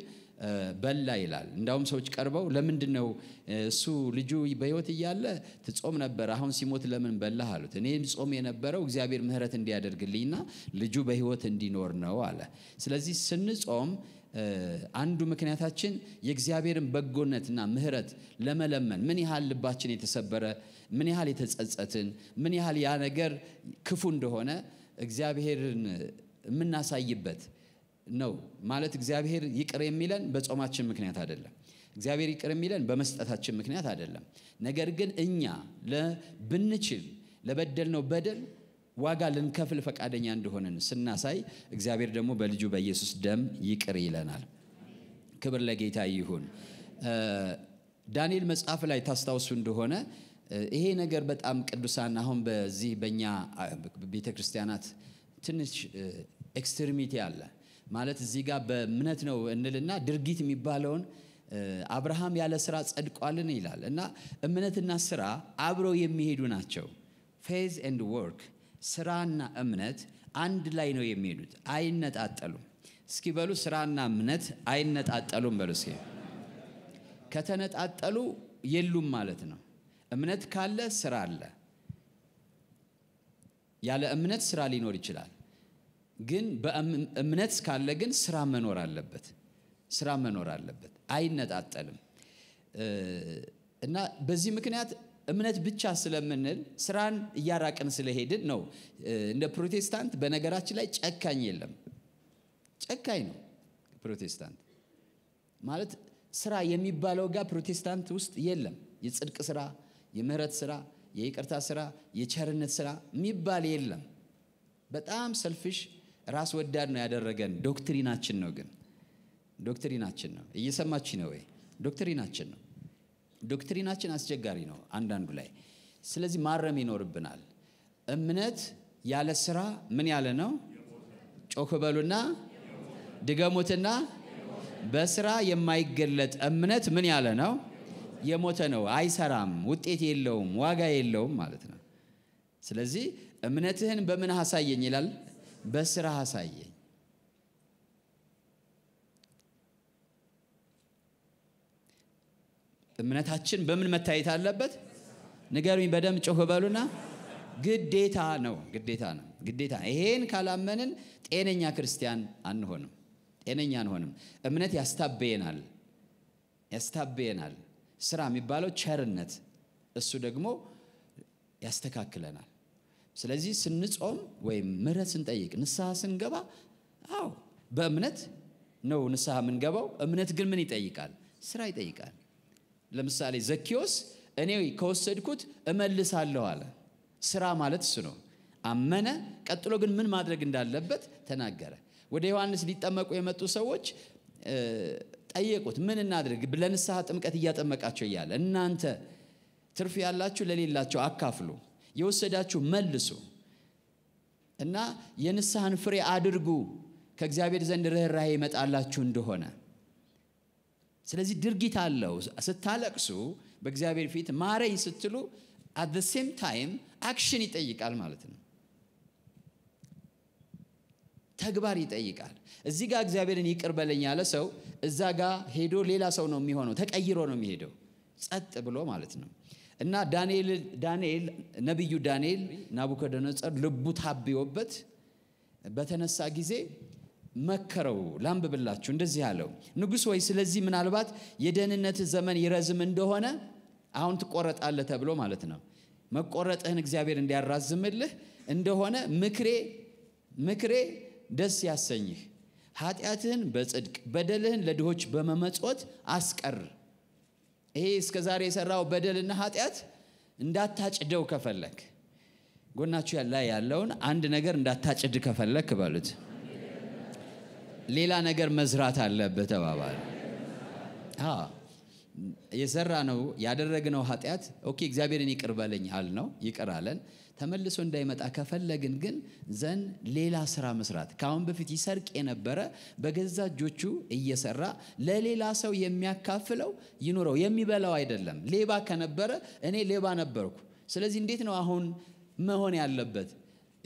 በላ ይላል። እንዳውም ሰዎች ቀርበው ለምንድን ነው እሱ ልጁ በህይወት እያለ ትጾም ነበር፣ አሁን ሲሞት ለምን በላህ አሉት። እኔ ጾም የነበረው እግዚአብሔር ምህረት እንዲያደርግልኝና ልጁ በህይወት እንዲኖር ነው አለ። ስለዚህ ስንጾም አንዱ ምክንያታችን የእግዚአብሔርን በጎነትና ምህረት ለመለመን ምን ያህል ልባችን የተሰበረ ምን ያህል የተጸጸትን ምን ያህል ያ ነገር ክፉ እንደሆነ እግዚአብሔርን የምናሳይበት ነው ማለት እግዚአብሔር ይቅር የሚለን በጾማችን ምክንያት አይደለም። እግዚአብሔር ይቅር የሚለን በመስጠታችን ምክንያት አይደለም። ነገር ግን እኛ ብንችል ለበደልነው በደል ዋጋ ልንከፍል ፈቃደኛ እንደሆንን ስናሳይ እግዚአብሔር ደግሞ በልጁ በኢየሱስ ደም ይቅር ይለናል። ክብር ለጌታ ይሁን። ዳንኤል መጽሐፍ ላይ ታስታውሱ እንደሆነ ይሄ ነገር በጣም ቅዱሳን አሁን በዚህ በእኛ ቤተ ክርስቲያናት ትንሽ ኤክስትሪሚቲ አለ ማለት እዚህ ጋር በእምነት ነው እንልና ድርጊት የሚባለውን አብርሃም ያለ ስራ ጸድቋልን ይላል እና እምነትና ስራ አብረው የሚሄዱ ናቸው። ፌዝ ኤንድ ወርክ ስራና እምነት አንድ ላይ ነው የሚሄዱት፣ አይነጣጠሉም። እስኪ በሉ ስራና እምነት አይነጣጠሉም በሉ እስኪ። ከተነጣጠሉ የሉም ማለት ነው። እምነት ካለ ስራ አለ። ያለ እምነት ስራ ሊኖር ይችላል። ግን በእምነት ካለ ግን ስራ መኖር አለበት ስራ መኖር አለበት አይነጣጠልም እና በዚህ ምክንያት እምነት ብቻ ስለምንል ስራን እያራቅን ስለሄድን ነው እንደ ፕሮቴስታንት በነገራችን ላይ ጨካኝ የለም ጨካኝ ነው ፕሮቴስታንት ማለት ስራ የሚባለው ጋር ፕሮቴስታንት ውስጥ የለም የጽድቅ ስራ የምህረት ስራ የይቅርታ ስራ የቸርነት ስራ የሚባል የለም በጣም ሰልፊሽ ራስ ወዳድ ነው ያደረገን። ዶክትሪናችን ነው ግን ዶክትሪናችን ነው። እየሰማች ነው ወይ? ዶክትሪናችን ነው። ዶክትሪናችን አስቸጋሪ ነው አንዳንዱ ላይ። ስለዚህ ማረም ይኖርብናል። እምነት ያለ ስራ ምን ያለ ነው? ጮክ በሉና ድገሙትና፣ በስራ የማይገለጥ እምነት ምን ያለ ነው? የሞተ ነው። አይሰራም፣ ውጤት የለውም፣ ዋጋ የለውም ማለት ነው። ስለዚህ እምነትህን በምን አሳየኝ ይላል በስራ አሳየኝ። እምነታችን በምን መታየት አለበት? ንገሩኝ በደም ጮህ በሉና። ግዴታ ነው፣ ግዴታ ነው፣ ግዴታ። ይሄን ካላመንን ጤነኛ ክርስቲያን አንሆንም፣ ጤነኛ አንሆንም። እምነት ያስታበየናል፣ ያስታበየናል። ስራ የሚባለው ቸርነት፣ እሱ ደግሞ ያስተካክለናል። ስለዚህ ስንጾም ወይም ምህረት ስንጠይቅ ንስሐ ስንገባ፣ አዎ በእምነት ነው ንስሐ የምንገባው። እምነት ግን ምን ይጠይቃል? ስራ ይጠይቃል። ለምሳሌ ዘኪዎስ እኔ ከወሰድኩት እመልሳለሁ አለ። ስራ ማለት እሱ ነው። አመነ። ቀጥሎ ግን ምን ማድረግ እንዳለበት ተናገረ። ወደ ዮሐንስ ሊጠመቁ የመጡ ሰዎች ጠየቁት፣ ምን እናድርግ? ለንስሐ ጥምቀት እያጠመቃቸው እያለ እናንተ ትርፍ ያላችሁ ለሌላቸው አካፍሉ የወሰዳችሁ መልሱ እና የንስሐን ፍሬ አድርጉ ከእግዚአብሔር ዘንድ ርኅራሄ ይመጣላችሁ እንደሆነ ስለዚህ ድርጊት አለው ስታለቅሱ በእግዚአብሔር ፊት ማረኝ ስትሉ አት ሴም ታይም አክሽን ይጠይቃል ማለት ነው ተግባር ይጠይቃል እዚህ ጋር እግዚአብሔርን ይቅር በለኝ ያለ ሰው እዛ ጋር ሄዶ ሌላ ሰው ነው የሚሆነው ተቀይሮ ነው የሚሄደው ጸጥ ብሎ ማለት ነው እና ዳንኤል ነቢዩ ዳንኤል ናቡከደነጸር ልቡ ታብዮበት በተነሳ ጊዜ መከረው። ላንብብላችሁ። እንደዚህ አለው፣ ንጉሥ ወይ ስለዚህ ምናልባት የደህንነት ዘመን ይረዝም እንደሆነ አሁን ትቆረጣለህ ተብሎ ማለት ነው። መቆረጥህን እግዚአብሔር እንዲያራዝምልህ እንደሆነ ምክሬ ምክሬ ደስ ያሰኝህ፣ ኃጢአትህን በጽድቅ በደልህን ለድሆች በመመጾት አስቀር ይሄ እስከዛሬ የሰራው በደልና ኃጢአት እንዳታጭደው ከፈለክ ጎናችሁ ላይ ያለውን አንድ ነገር እንዳታጭድ ከፈለክ በሉት ሌላ ነገር መዝራት አለብህ ተባባል የሰራ ነው ያደረግነው ኃጢአት ኦኬ እግዚአብሔርን ይቅር አል ነው ይቅር ተመልሶ እንዳይመጣ ከፈለግን ግን ዘን ሌላ ስራ መስራት ከአሁን በፊት ይሰርቅ የነበረ በገዛ እጆቹ እየሰራ ለሌላ ሰው የሚያካፍለው ይኑረው። የሚበላው አይደለም። ሌባ ከነበረ እኔ ሌባ ነበርኩ። ስለዚህ እንዴት ነው አሁን መሆን ያለበት?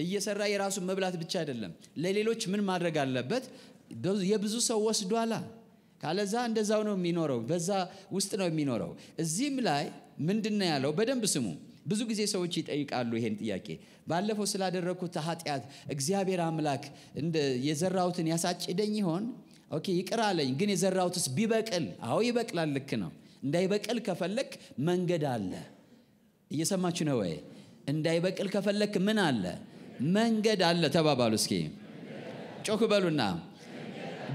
እየሰራ የራሱን መብላት ብቻ አይደለም፣ ለሌሎች ምን ማድረግ አለበት? የብዙ ሰው ወስዷላ ካለዛ እንደዛው ነው የሚኖረው፣ በዛ ውስጥ ነው የሚኖረው። እዚህም ላይ ምንድነው ያለው? በደንብ ስሙ። ብዙ ጊዜ ሰዎች ይጠይቃሉ ይሄን ጥያቄ። ባለፈው ስላደረግኩት ኃጢአት እግዚአብሔር አምላክ የዘራሁትን ያሳጭደኝ ይሆን? ኦኬ ይቅር አለኝ፣ ግን የዘራሁትስ ቢበቅል? አዎ ይበቅላል፣ ልክ ነው። እንዳይበቅል ከፈለክ መንገድ አለ። እየሰማችሁ ነው ወይ? እንዳይበቅል ከፈለክ ምን አለ? መንገድ አለ። ተባባሉ እስኪ ጮክ በሉና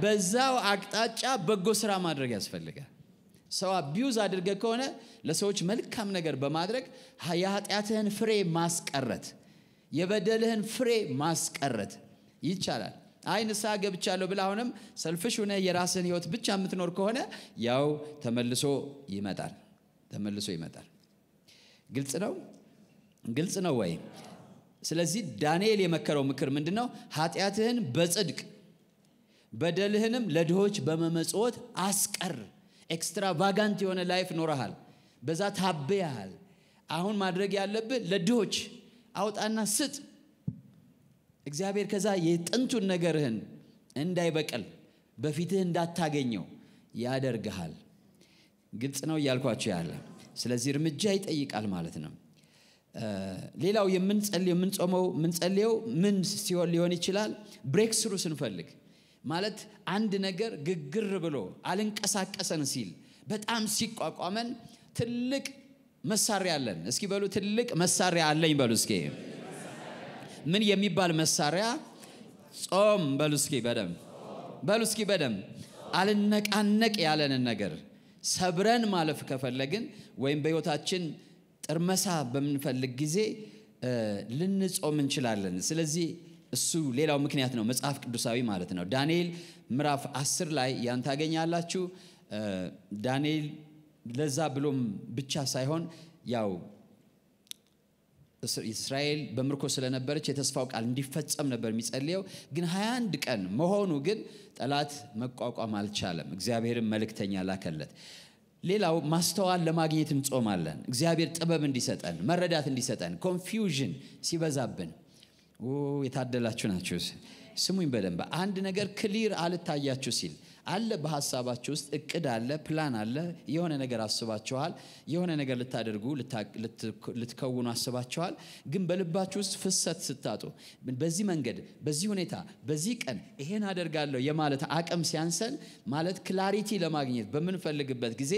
በዛው አቅጣጫ በጎ ስራ ማድረግ ያስፈልጋል። ሰው አቢዩዝ አድርገ ከሆነ ለሰዎች መልካም ነገር በማድረግ የኃጢአትህን ፍሬ ማስቀረት፣ የበደልህን ፍሬ ማስቀረት ይቻላል። አይ ንስሐ ገብቻለሁ ብለህ አሁንም ሰልፍሽ ሆነ የራስን ህይወት ብቻ የምትኖር ከሆነ ያው ተመልሶ ይመጣል። ተመልሶ ይመጣል። ግልጽ ነው፣ ግልጽ ነው ወይ? ስለዚህ ዳንኤል የመከረው ምክር ምንድን ነው? ኃጢአትህን በጽድቅ በደልህንም ለድሆች በመመጽወት አስቀር። ኤክስትራቫጋንት የሆነ ላይፍ ኖረሃል። በዛ ታብያሃል። አሁን ማድረግ ያለብህ ለድሆች አውጣና ስጥ። እግዚአብሔር ከዛ የጥንቱን ነገርህን እንዳይበቀል በፊትህ እንዳታገኘው ያደርግሃል። ግልጽ ነው እያልኳቸው ያለ። ስለዚህ እርምጃ ይጠይቃል ማለት ነው። ሌላው የምንጸልየው የምንጾመው የምንጸልየው ምን ሲሆን ሊሆን ይችላል? ብሬክ ስሩ ስንፈልግ ማለት አንድ ነገር ግግር ብሎ አልንቀሳቀሰን ሲል በጣም ሲቋቋመን ትልቅ መሳሪያ አለን። እስኪ በሉ ትልቅ መሳሪያ አለኝ በሉ እስኪ። ምን የሚባል መሳሪያ? ጾም በሉ እስኪ በደም በሉ እስኪ በደም አልነቃነቅ ያለንን ነገር ሰብረን ማለፍ ከፈለግን ወይም በህይወታችን ጥርመሳ በምንፈልግ ጊዜ ልንጾም እንችላለን። ስለዚህ እሱ ሌላው ምክንያት ነው መጽሐፍ ቅዱሳዊ ማለት ነው ዳንኤል ምዕራፍ አስር ላይ ያን ታገኛላችሁ ዳንኤል ለዛ ብሎም ብቻ ሳይሆን ያው እስራኤል በምርኮ ስለነበረች የተስፋው ቃል እንዲፈጸም ነበር የሚጸልየው ግን 21 ቀን መሆኑ ግን ጠላት መቋቋም አልቻለም እግዚአብሔርን መልእክተኛ ላከለት ሌላው ማስተዋል ለማግኘት እንጾማለን እግዚአብሔር ጥበብ እንዲሰጠን መረዳት እንዲሰጠን ኮንፊውዥን ሲበዛብን የታደላችሁ ናችሁ ስሙኝ በደንብ አንድ ነገር ክሊር አልታያችሁ ሲል አለ በሀሳባችሁ ውስጥ እቅድ አለ ፕላን አለ የሆነ ነገር አስባችኋል የሆነ ነገር ልታደርጉ ልትከውኑ አስባችኋል ግን በልባችሁ ውስጥ ፍሰት ስታጡ በዚህ መንገድ በዚህ ሁኔታ በዚህ ቀን ይሄን አደርጋለሁ የማለት አቅም ሲያንሰን ማለት ክላሪቲ ለማግኘት በምንፈልግበት ጊዜ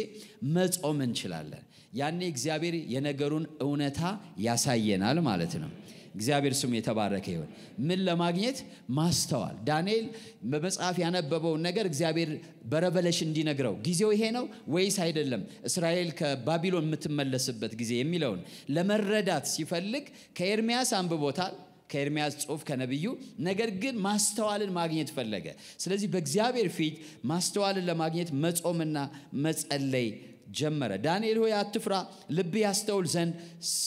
መጾም እንችላለን ያኔ እግዚአብሔር የነገሩን እውነታ ያሳየናል ማለት ነው እግዚአብሔር ስሙ የተባረከ ይሆን ምን ለማግኘት ማስተዋል ዳንኤል በመጽሐፍ ያነበበውን ነገር እግዚአብሔር በረበለሽ እንዲነግረው ጊዜው ይሄ ነው ወይስ አይደለም እስራኤል ከባቢሎን የምትመለስበት ጊዜ የሚለውን ለመረዳት ሲፈልግ ከኤርሚያስ አንብቦታል ከኤርሚያስ ጽሁፍ ከነቢዩ ነገር ግን ማስተዋልን ማግኘት ፈለገ ስለዚህ በእግዚአብሔር ፊት ማስተዋልን ለማግኘት መጾምና መጸለይ ጀመረ። ዳንኤል ሆይ አትፍራ፣ ልብ ያስተውል ዘንድ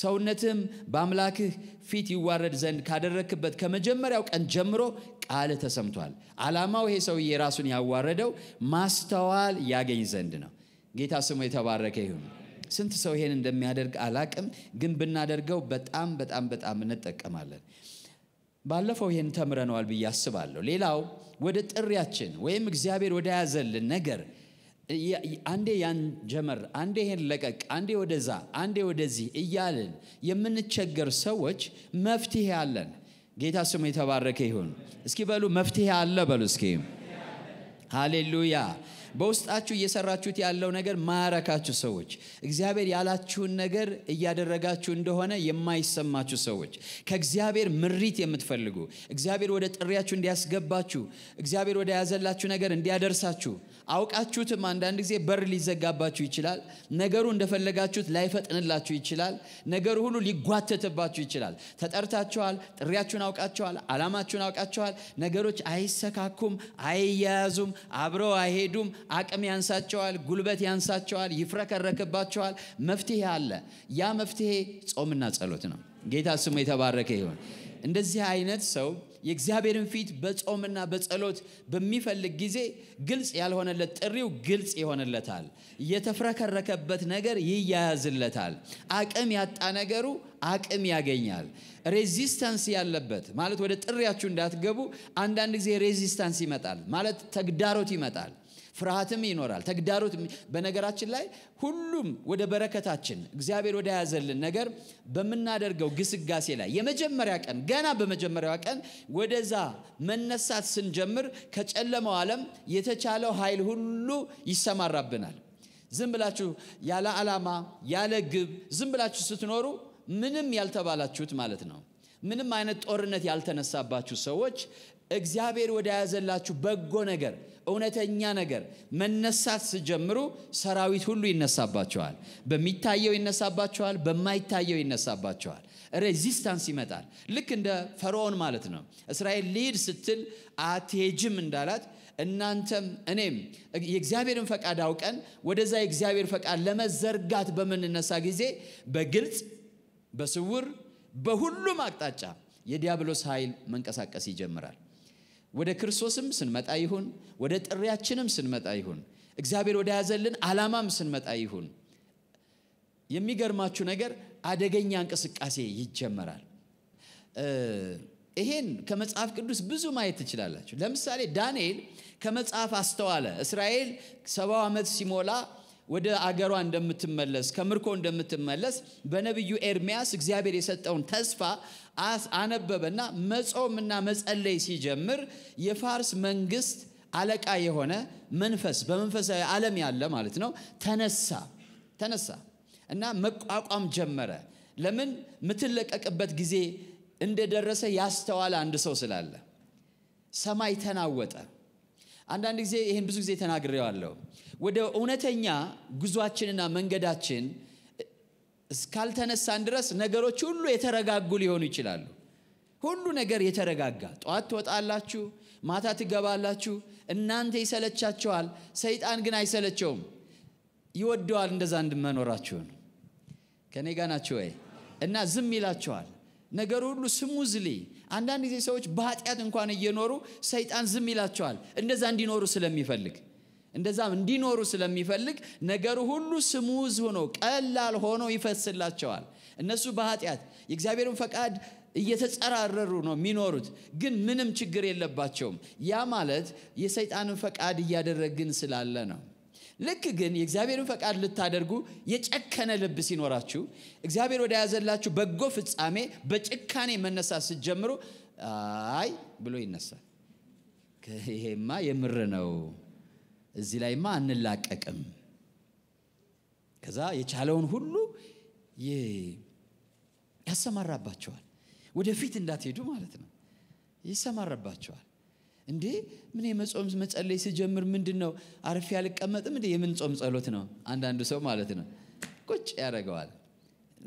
ሰውነትህም በአምላክህ ፊት ይዋረድ ዘንድ ካደረክበት ከመጀመሪያው ቀን ጀምሮ ቃል ተሰምቷል። አላማው ይሄ ሰውዬ ራሱን ያዋረደው ማስተዋል ያገኝ ዘንድ ነው። ጌታ ስሙ የተባረከ ይሁን። ስንት ሰው ይሄን እንደሚያደርግ አላቅም፣ ግን ብናደርገው በጣም በጣም በጣም እንጠቀማለን። ባለፈው ይህን ተምረነዋል ብዬ አስባለሁ። ሌላው ወደ ጥሪያችን ወይም እግዚአብሔር ወደ ያዘልን ነገር አንዴ ያን ጀመር፣ አንዴ ይሄን ለቀቅ፣ አንዴ ወደዛ፣ አንዴ ወደዚህ እያልን የምንቸገር ሰዎች መፍትሄ አለን። ጌታ ስሙ የተባረከ ይሁን። እስኪ በሉ መፍትሄ አለ በሉ እስኪ። ሃሌሉያ በውስጣችሁ እየሰራችሁት ያለው ነገር ማረካችሁ ሰዎች፣ እግዚአብሔር ያላችሁን ነገር እያደረጋችሁ እንደሆነ የማይሰማችሁ ሰዎች፣ ከእግዚአብሔር ምሪት የምትፈልጉ እግዚአብሔር ወደ ጥሪያችሁ እንዲያስገባችሁ እግዚአብሔር ወደ ያዘላችሁ ነገር እንዲያደርሳችሁ አውቃችሁትም አንዳንድ ጊዜ በር ሊዘጋባችሁ ይችላል። ነገሩ እንደፈለጋችሁት ላይፈጥንላችሁ ይችላል። ነገሩ ሁሉ ሊጓተትባችሁ ይችላል። ተጠርታችኋል። ጥሪያችሁን አውቃችኋል። አላማችሁን አውቃችኋል። ነገሮች አይሰካኩም፣ አይያያዙም፣ አብረው አይሄዱም፣ አቅም ያንሳቸዋል፣ ጉልበት ያንሳቸዋል፣ ይፍረከረክባቸዋል። መፍትሄ አለ። ያ መፍትሄ ጾምና ጸሎት ነው። ጌታ ስሙ የተባረከ ይሆን። እንደዚህ አይነት ሰው የእግዚአብሔርን ፊት በጾምና በጸሎት በሚፈልግ ጊዜ ግልጽ ያልሆነለት ጥሪው ግልጽ ይሆንለታል። የተፍረከረከበት ነገር ይያያዝለታል። አቅም ያጣ ነገሩ አቅም ያገኛል። ሬዚስታንስ ያለበት ማለት ወደ ጥሪያችሁ እንዳትገቡ አንዳንድ ጊዜ ሬዚስታንስ ይመጣል፣ ማለት ተግዳሮት ይመጣል። ፍርሃትም ይኖራል ተግዳሮት በነገራችን ላይ ሁሉም ወደ በረከታችን እግዚአብሔር ወደ ያዘልን ነገር በምናደርገው ግስጋሴ ላይ የመጀመሪያ ቀን ገና በመጀመሪያ ቀን ወደዛ መነሳት ስንጀምር ከጨለመው ዓለም የተቻለው ኃይል ሁሉ ይሰማራብናል ዝም ብላችሁ ያለ ዓላማ ያለ ግብ ዝም ብላችሁ ስትኖሩ ምንም ያልተባላችሁት ማለት ነው ምንም አይነት ጦርነት ያልተነሳባችሁ ሰዎች እግዚአብሔር ወደ ያዘላችሁ በጎ ነገር እውነተኛ ነገር መነሳት ስጀምሩ ሰራዊት ሁሉ ይነሳባቸዋል። በሚታየው ይነሳባቸዋል፣ በማይታየው ይነሳባቸዋል። ሬዚስታንስ ይመጣል። ልክ እንደ ፈርዖን ማለት ነው። እስራኤል ሊድ ስትል አቴጅም እንዳላት እናንተም እኔም የእግዚአብሔርን ፈቃድ አውቀን ወደዛ የእግዚአብሔር ፈቃድ ለመዘርጋት በምንነሳ ጊዜ በግልጽ በስውር በሁሉም አቅጣጫ የዲያብሎስ ኃይል መንቀሳቀስ ይጀምራል። ወደ ክርስቶስም ስንመጣ ይሁን ወደ ጥሪያችንም ስንመጣ ይሁን እግዚአብሔር ወደ ያዘልን አላማም ስንመጣ ይሁን የሚገርማችሁ ነገር አደገኛ እንቅስቃሴ ይጀመራል ይሄን ከመጽሐፍ ቅዱስ ብዙ ማየት ትችላላችሁ ለምሳሌ ዳንኤል ከመጽሐፍ አስተዋለ እስራኤል ሰባው ዓመት ሲሞላ ወደ አገሯ እንደምትመለስ ከምርኮ እንደምትመለስ በነቢዩ ኤርሚያስ እግዚአብሔር የሰጠውን ተስፋ አነበበና መጾምና መጸለይ ሲጀምር የፋርስ መንግስት አለቃ የሆነ መንፈስ በመንፈሳዊ ዓለም ያለ ማለት ነው ተነሳ ተነሳ እና መቋቋም ጀመረ ለምን ምትለቀቅበት ጊዜ እንደደረሰ ያስተዋለ አንድ ሰው ስላለ ሰማይ ተናወጠ አንዳንድ ጊዜ ይህን ብዙ ጊዜ ተናግሬዋለሁ። ወደ እውነተኛ ጉዟችንና መንገዳችን እስካልተነሳን ድረስ ነገሮች ሁሉ የተረጋጉ ሊሆኑ ይችላሉ። ሁሉ ነገር የተረጋጋ። ጠዋት ትወጣላችሁ፣ ማታ ትገባላችሁ። እናንተ ይሰለቻቸዋል ሰይጣን ግን አይሰለቸውም። ይወደዋል እንደዛ እንድመኖራችሁን። ከኔ ጋር ወይ? እና ዝም ይላቸዋል ነገር ሁሉ ስሙዝሊ አንዳንድ ጊዜ ሰዎች በኃጢአት እንኳን እየኖሩ ሰይጣን ዝም ይላቸዋል እንደዛ እንዲኖሩ ስለሚፈልግ እንደዛም እንዲኖሩ ስለሚፈልግ ነገሩ ሁሉ ስሙዝ ሆኖ ቀላል ሆኖ ይፈስላቸዋል እነሱ በኃጢአት የእግዚአብሔርን ፈቃድ እየተጸራረሩ ነው የሚኖሩት ግን ምንም ችግር የለባቸውም ያ ማለት የሰይጣንን ፈቃድ እያደረግን ስላለ ነው ልክ ግን የእግዚአብሔርን ፈቃድ ልታደርጉ የጨከነ ልብ ሲኖራችሁ እግዚአብሔር ወደ ያዘላችሁ በጎ ፍጻሜ በጭካኔ መነሳት ስትጀምሩ አይ ብሎ ይነሳል ይሄማ የምር ነው እዚህ ላይማ አንላቀቅም ከዛ የቻለውን ሁሉ ያሰማራባቸዋል ወደፊት እንዳትሄዱ ማለት ነው ይሰማራባቸዋል እንዴ ምን የመጾም መጸለይ ስጀምር ምንድን ነው አርፌ አልቀመጥም እንዴ የምን ጾም ጸሎት ነው አንዳንዱ ሰው ማለት ነው ቁጭ ያደረገዋል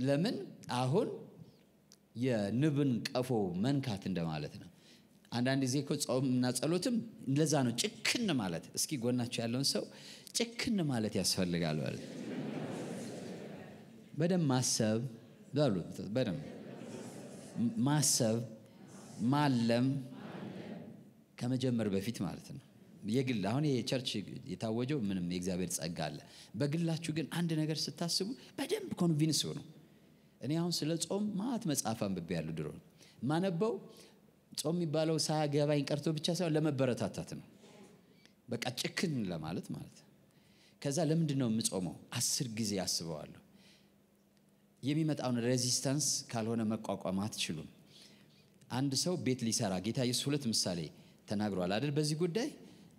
ለምን አሁን የንብን ቀፎ መንካት እንደማለት ነው አንዳንድ ጊዜ እኮ እና ጸሎትም ለዛ ነው ጭክን ማለት እስኪ ጎናቸው ያለውን ሰው ጭክን ማለት ያስፈልጋል በል በደንብ ማሰብ በሉ በደም ማሰብ ማለም ከመጀመር በፊት ማለት ነው የግል አሁን የቸርች የታወጀው ምንም የእግዚአብሔር ጸጋ አለ በግላችሁ ግን አንድ ነገር ስታስቡ በደንብ ኮንቪንስ ሆኑ እኔ አሁን ስለ ጾም ማት መጽሐፍ አንብቤ ያሉ ድሮ ማነበው ጾም የሚባለው ሳያገባኝ ቀርቶ ብቻ ሳይሆን ለመበረታታት ነው በቃ ጭክን ለማለት ማለት ከዛ ለምንድን ነው የምጾመው አስር ጊዜ አስበዋለሁ የሚመጣውን ሬዚስታንስ ካልሆነ መቋቋም አትችሉም አንድ ሰው ቤት ሊሰራ ጌታ ኢየሱስ ሁለት ምሳሌ ተናግሯል አይደል? በዚህ ጉዳይ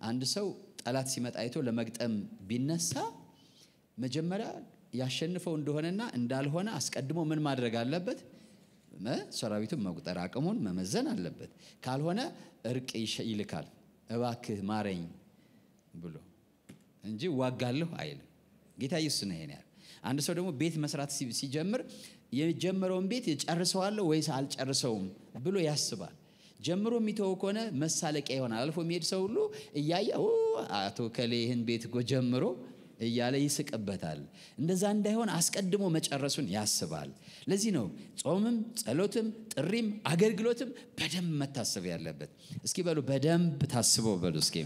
አንድ ሰው ጠላት ሲመጣ አይቶ ለመግጠም ቢነሳ መጀመሪያ ያሸንፈው እንደሆነና እንዳልሆነ አስቀድሞ ምን ማድረግ አለበት? ሰራዊቱን መቁጠር፣ አቅሙን መመዘን አለበት። ካልሆነ እርቅ ይልካል። እባክህ ማረኝ ብሎ እንጂ ዋጋለሁ አይልም። ጌታ ኢየሱስ ነው ይሄን ያለ። አንድ ሰው ደግሞ ቤት መስራት ሲጀምር የጀመረውን ቤት የጨርሰዋለሁ ወይስ አልጨርሰውም ብሎ ያስባል። ጀምሮ የሚተወ ከሆነ መሳለቂያ ይሆናል። አልፎ የሚሄድ ሰው ሁሉ እያየ አቶ ከሌ ይህን ቤት እኮ ጀምሮ እያለ ይስቅበታል። እንደዛ እንዳይሆን አስቀድሞ መጨረሱን ያስባል። ለዚህ ነው ጾምም፣ ጸሎትም፣ ጥሪም፣ አገልግሎትም በደንብ መታሰብ ያለበት። እስኪ በሉ በደንብ ታስቦ በሉ እስኪ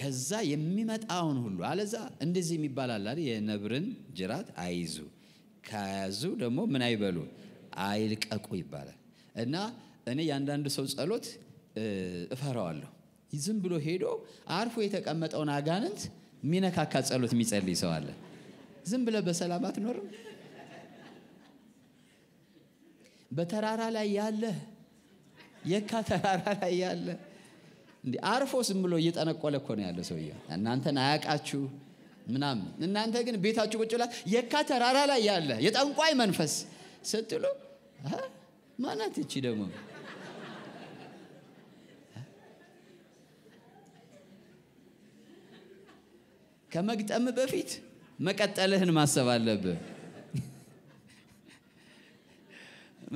ከዛ የሚመጣውን ሁሉ አለዛ እንደዚህ የሚባላል የነብርን ጅራት አይዙ ከያዙ ደግሞ ምን አይበሉ አይልቀቁ ይባላል እና እኔ የአንዳንድ ሰው ጸሎት እፈራዋለሁ። ዝም ብሎ ሄዶ አርፎ የተቀመጠውን አጋንንት ሚነካካ ጸሎት የሚጸልይ ሰው አለ። ዝም ብለ በሰላም አትኖርም። በተራራ ላይ ያለ የካ ተራራ ላይ ያለ አርፎ ዝም ብሎ እየጠነቆለ እኮ ነው ያለ ሰውየ። እናንተን አያቃችሁ ምናምን። እናንተ ግን ቤታችሁ ቁጭ የካ ተራራ ላይ ያለ የጠንቋይ መንፈስ ስትሉ ማናት እቺ ደግሞ ከመግጠም በፊት መቀጠልህን ማሰብ አለብህ።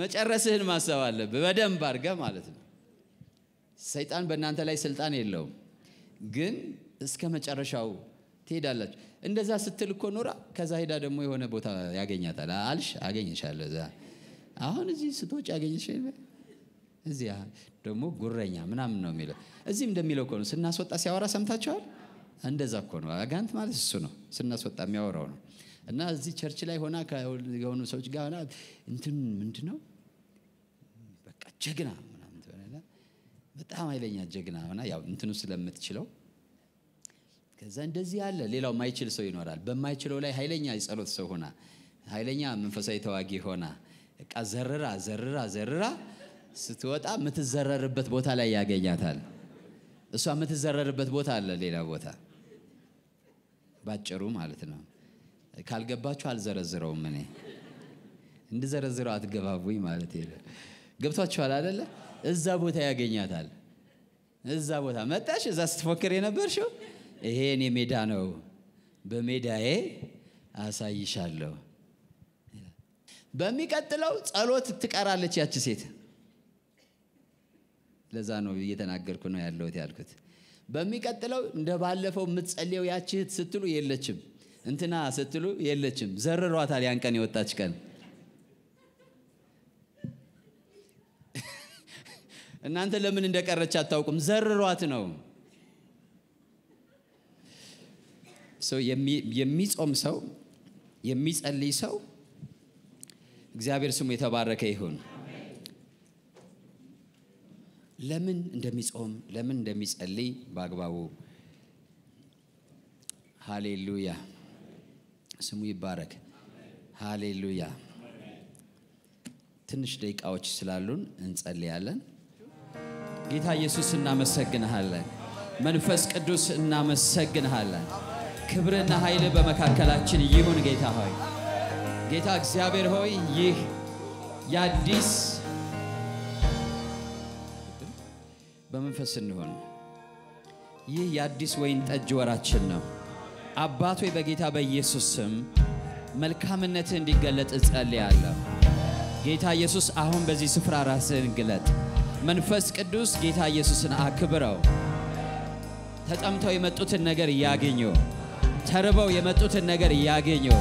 መጨረስህን ማሰብ አለብህ በደንብ አድርገህ ማለት ነው። ሰይጣን በእናንተ ላይ ስልጣን የለውም፣ ግን እስከ መጨረሻው ትሄዳላችሁ። እንደዛ ስትል እኮ ኖራ ከዛ ሄዳ ደግሞ የሆነ ቦታ ያገኛታል አልሽ አገኘሻለሁ እዛ አሁን እዚህ ስትወጪ ያገኘሽ እዚህ ደግሞ ጉረኛ ምናምን ነው የሚለው እዚህም እንደሚለው እኮ ነው ስናስወጣ ሲያወራ ሰምታችኋል እንደዛ እኮ ነው አጋንት ማለት እሱ ነው ስናስወጣ የሚያወራው ነው እና እዚህ ቸርች ላይ ሆና ከሆኑ ሰዎች ጋር ሆና እንትን ምንድን ነው በቃ ጀግና በጣም አይለኛ ጀግና ሆና ያው እንትኑ ስለምትችለው ከዛ እንደዚህ ያለ ሌላው ማይችል ሰው ይኖራል በማይችለው ላይ ኃይለኛ የጸሎት ሰው ሆና ኃይለኛ መንፈሳዊ ተዋጊ ሆና በቃ ዘርራ ዘርራ ዘርራ ስትወጣ የምትዘረርበት ቦታ ላይ ያገኛታል። እሷ የምትዘረርበት ቦታ አለ፣ ሌላ ቦታ ባጭሩ ማለት ነው። ካልገባችሁ አልዘረዝረውም እኔ እንድዘረዝረው አትገባቡኝ ማለት ነው። ገብቷችኋል አደለ? እዛ ቦታ ያገኛታል። እዛ ቦታ መጣሽ፣ እዛ ስትፎክር የነበርሽው ይሄ እኔ ሜዳ ነው፣ በሜዳዬ አሳይሻለሁ በሚቀጥለው ጸሎት ትቀራለች ያች ሴት። ለዛ ነው እየተናገርኩ ነው ያለሁት ያልኩት። በሚቀጥለው እንደ ባለፈው የምትጸልየው ያች ስትሉ የለችም፣ እንትና ስትሉ የለችም። ዘርሯታል ያን ቀን የወጣች ቀን እናንተ ለምን እንደቀረች አታውቁም። ዘርሯት ነው። የሚጾም ሰው የሚጸልይ ሰው እግዚአብሔር ስሙ የተባረከ ይሁን። ለምን እንደሚጾም ለምን እንደሚጸልይ በአግባቡ ሃሌሉያ፣ ስሙ ይባረክ። ሃሌሉያ። ትንሽ ደቂቃዎች ስላሉን እንጸልያለን። ጌታ ኢየሱስ እናመሰግንሃለን። መንፈስ ቅዱስ እናመሰግንሃለን። ክብርና ኃይል በመካከላችን ይሁን ጌታ ሆይ ጌታ እግዚአብሔር ሆይ ይህ የአዲስ በመንፈስ እንሆን። ይህ የአዲስ ወይን ጠጅ ወራችን ነው። አባቶ በጌታ በኢየሱስ ስም መልካምነት እንዲገለጥ እጸልያለሁ። ጌታ ኢየሱስ አሁን በዚህ ስፍራ ራስህን ግለጥ። መንፈስ ቅዱስ ጌታ ኢየሱስን አክብረው። ተጠምተው የመጡትን ነገር ያገኘው፣ ተርበው የመጡትን ነገር ያገኘው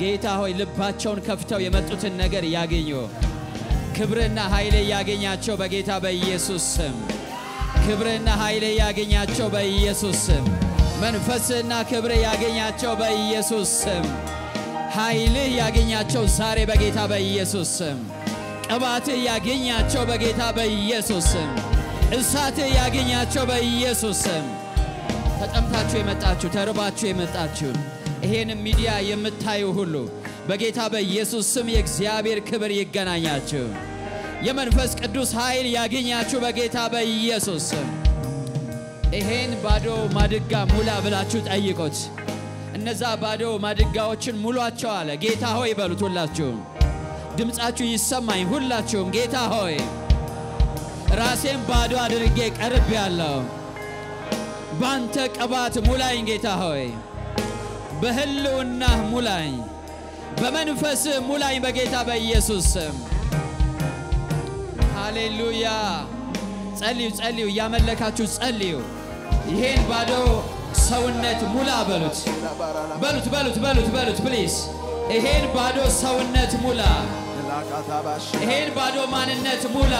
ጌታ ሆይ ልባቸውን ከፍተው የመጡትን ነገር ያገኙ። ክብርና ኃይሌ ያገኛቸው በጌታ በኢየሱስ ስም። ክብርና ኃይሌ ያገኛቸው በኢየሱስ ስም። መንፈስና ክብር ያገኛቸው በኢየሱስ ስም። ኃይልህ ያገኛቸው ዛሬ በጌታ በኢየሱስ ስም። ቅባትህ ያገኛቸው በጌታ በኢየሱስ ስም። እሳትህ ያገኛቸው በኢየሱስ ስም። ተጠምታችሁ የመጣችሁ ተርባችሁ የመጣችሁ ይሄን ሚዲያ የምታዩ ሁሉ በጌታ በኢየሱስ ስም የእግዚአብሔር ክብር ይገናኛችሁ። የመንፈስ ቅዱስ ኃይል ያገኛችሁ በጌታ በኢየሱስ ስም። ይሄን ባዶ ማድጋ ሙላ ብላችሁ ጠይቁት። እነዛ ባዶ ማድጋዎችን ሙሏቸው አለ። ጌታ ሆይ በሉት። ሁላችሁም ድምፃችሁ ይሰማኝ። ሁላችሁም ጌታ ሆይ ራሴን ባዶ አድርጌ ቀርብ ያለው ባንተ ቅባት ሙላኝ ጌታ ሆይ በህልውናህ ሙላኝ፣ በመንፈስህ ሙላኝ በጌታ በኢየሱስ ስም። ሃሌሉያ። ጸልዩ፣ ጸልዩ፣ እያመለካችሁ ጸልዩ። ይሄን ባዶ ሰውነት ሙላ በሉት፣ በሉት፣ በሉት፣ በሉት፣ በሉት። ፕሊስ ይሄን ባዶ ሰውነት ሙላ፣ ይሄን ባዶ ማንነት ሙላ።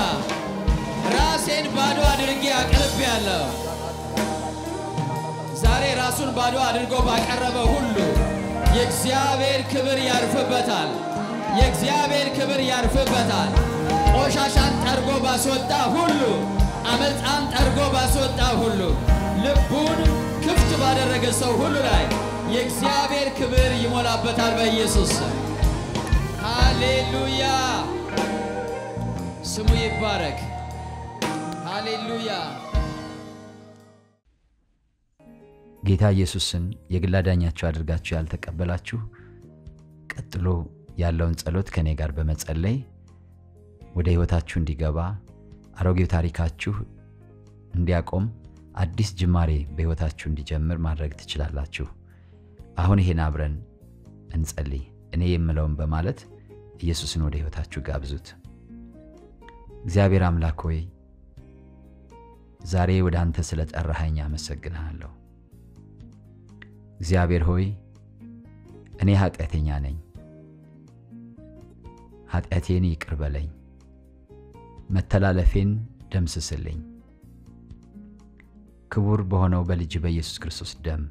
ራሴን ባዶ አድርጌ አቅልብ ያለው ዛሬ ራሱን ባዶ አድርጎ ባቀረበ ሁሉ የእግዚአብሔር ክብር ያርፍበታል። የእግዚአብሔር ክብር ያርፍበታል። ቆሻሻን ጠርጎ ባስወጣ ሁሉ፣ አመፃን ጠርጎ ባስወጣ ሁሉ፣ ልቡን ክፍት ባደረገ ሰው ሁሉ ላይ የእግዚአብሔር ክብር ይሞላበታል። በኢየሱስ ሃሌሉያ፣ ስሙ ይባረክ። ሃሌሉያ ጌታ ኢየሱስን የግል አዳኛችሁ አድርጋችሁ ያልተቀበላችሁ ቀጥሎ ያለውን ጸሎት ከእኔ ጋር በመጸለይ ወደ ህይወታችሁ እንዲገባ አሮጌው ታሪካችሁ እንዲያቆም አዲስ ጅማሬ በህይወታችሁ እንዲጀምር ማድረግ ትችላላችሁ። አሁን ይሄን አብረን እንጸልይ። እኔ የምለውን በማለት ኢየሱስን ወደ ህይወታችሁ ጋብዙት። እግዚአብሔር አምላክ ሆይ ዛሬ ወደ አንተ ስለ ጠራሃኝ አመሰግንሃለሁ። እግዚአብሔር ሆይ እኔ ኃጢአተኛ ነኝ፣ ኃጢአቴን ይቅር በለኝ፣ መተላለፌን ደምስስልኝ። ክቡር በሆነው በልጅ በኢየሱስ ክርስቶስ ደም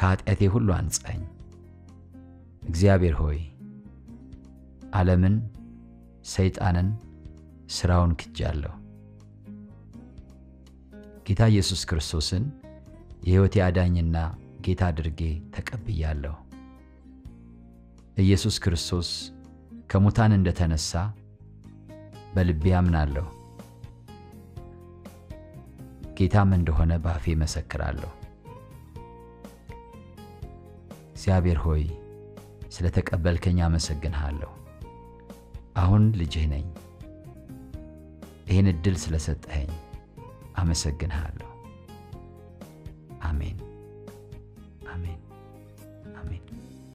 ከኃጢአቴ ሁሉ አንጻኝ። እግዚአብሔር ሆይ ዓለምን፣ ሰይጣንን፣ ሥራውን ክጃለሁ። ጌታ ኢየሱስ ክርስቶስን የሕይወቴ አዳኝና ጌታ አድርጌ ተቀብያለሁ። ኢየሱስ ክርስቶስ ከሙታን እንደተነሳ በልቤ አምናለሁ። ጌታም እንደሆነ በአፌ መሰክራለሁ። እግዚአብሔር ሆይ ስለ ተቀበልከኝ አመሰግንሃለሁ። አሁን ልጅህ ነኝ። ይህን ዕድል ሰጠኸኝ አመሰግንሃለሁ። አሜን። Amén.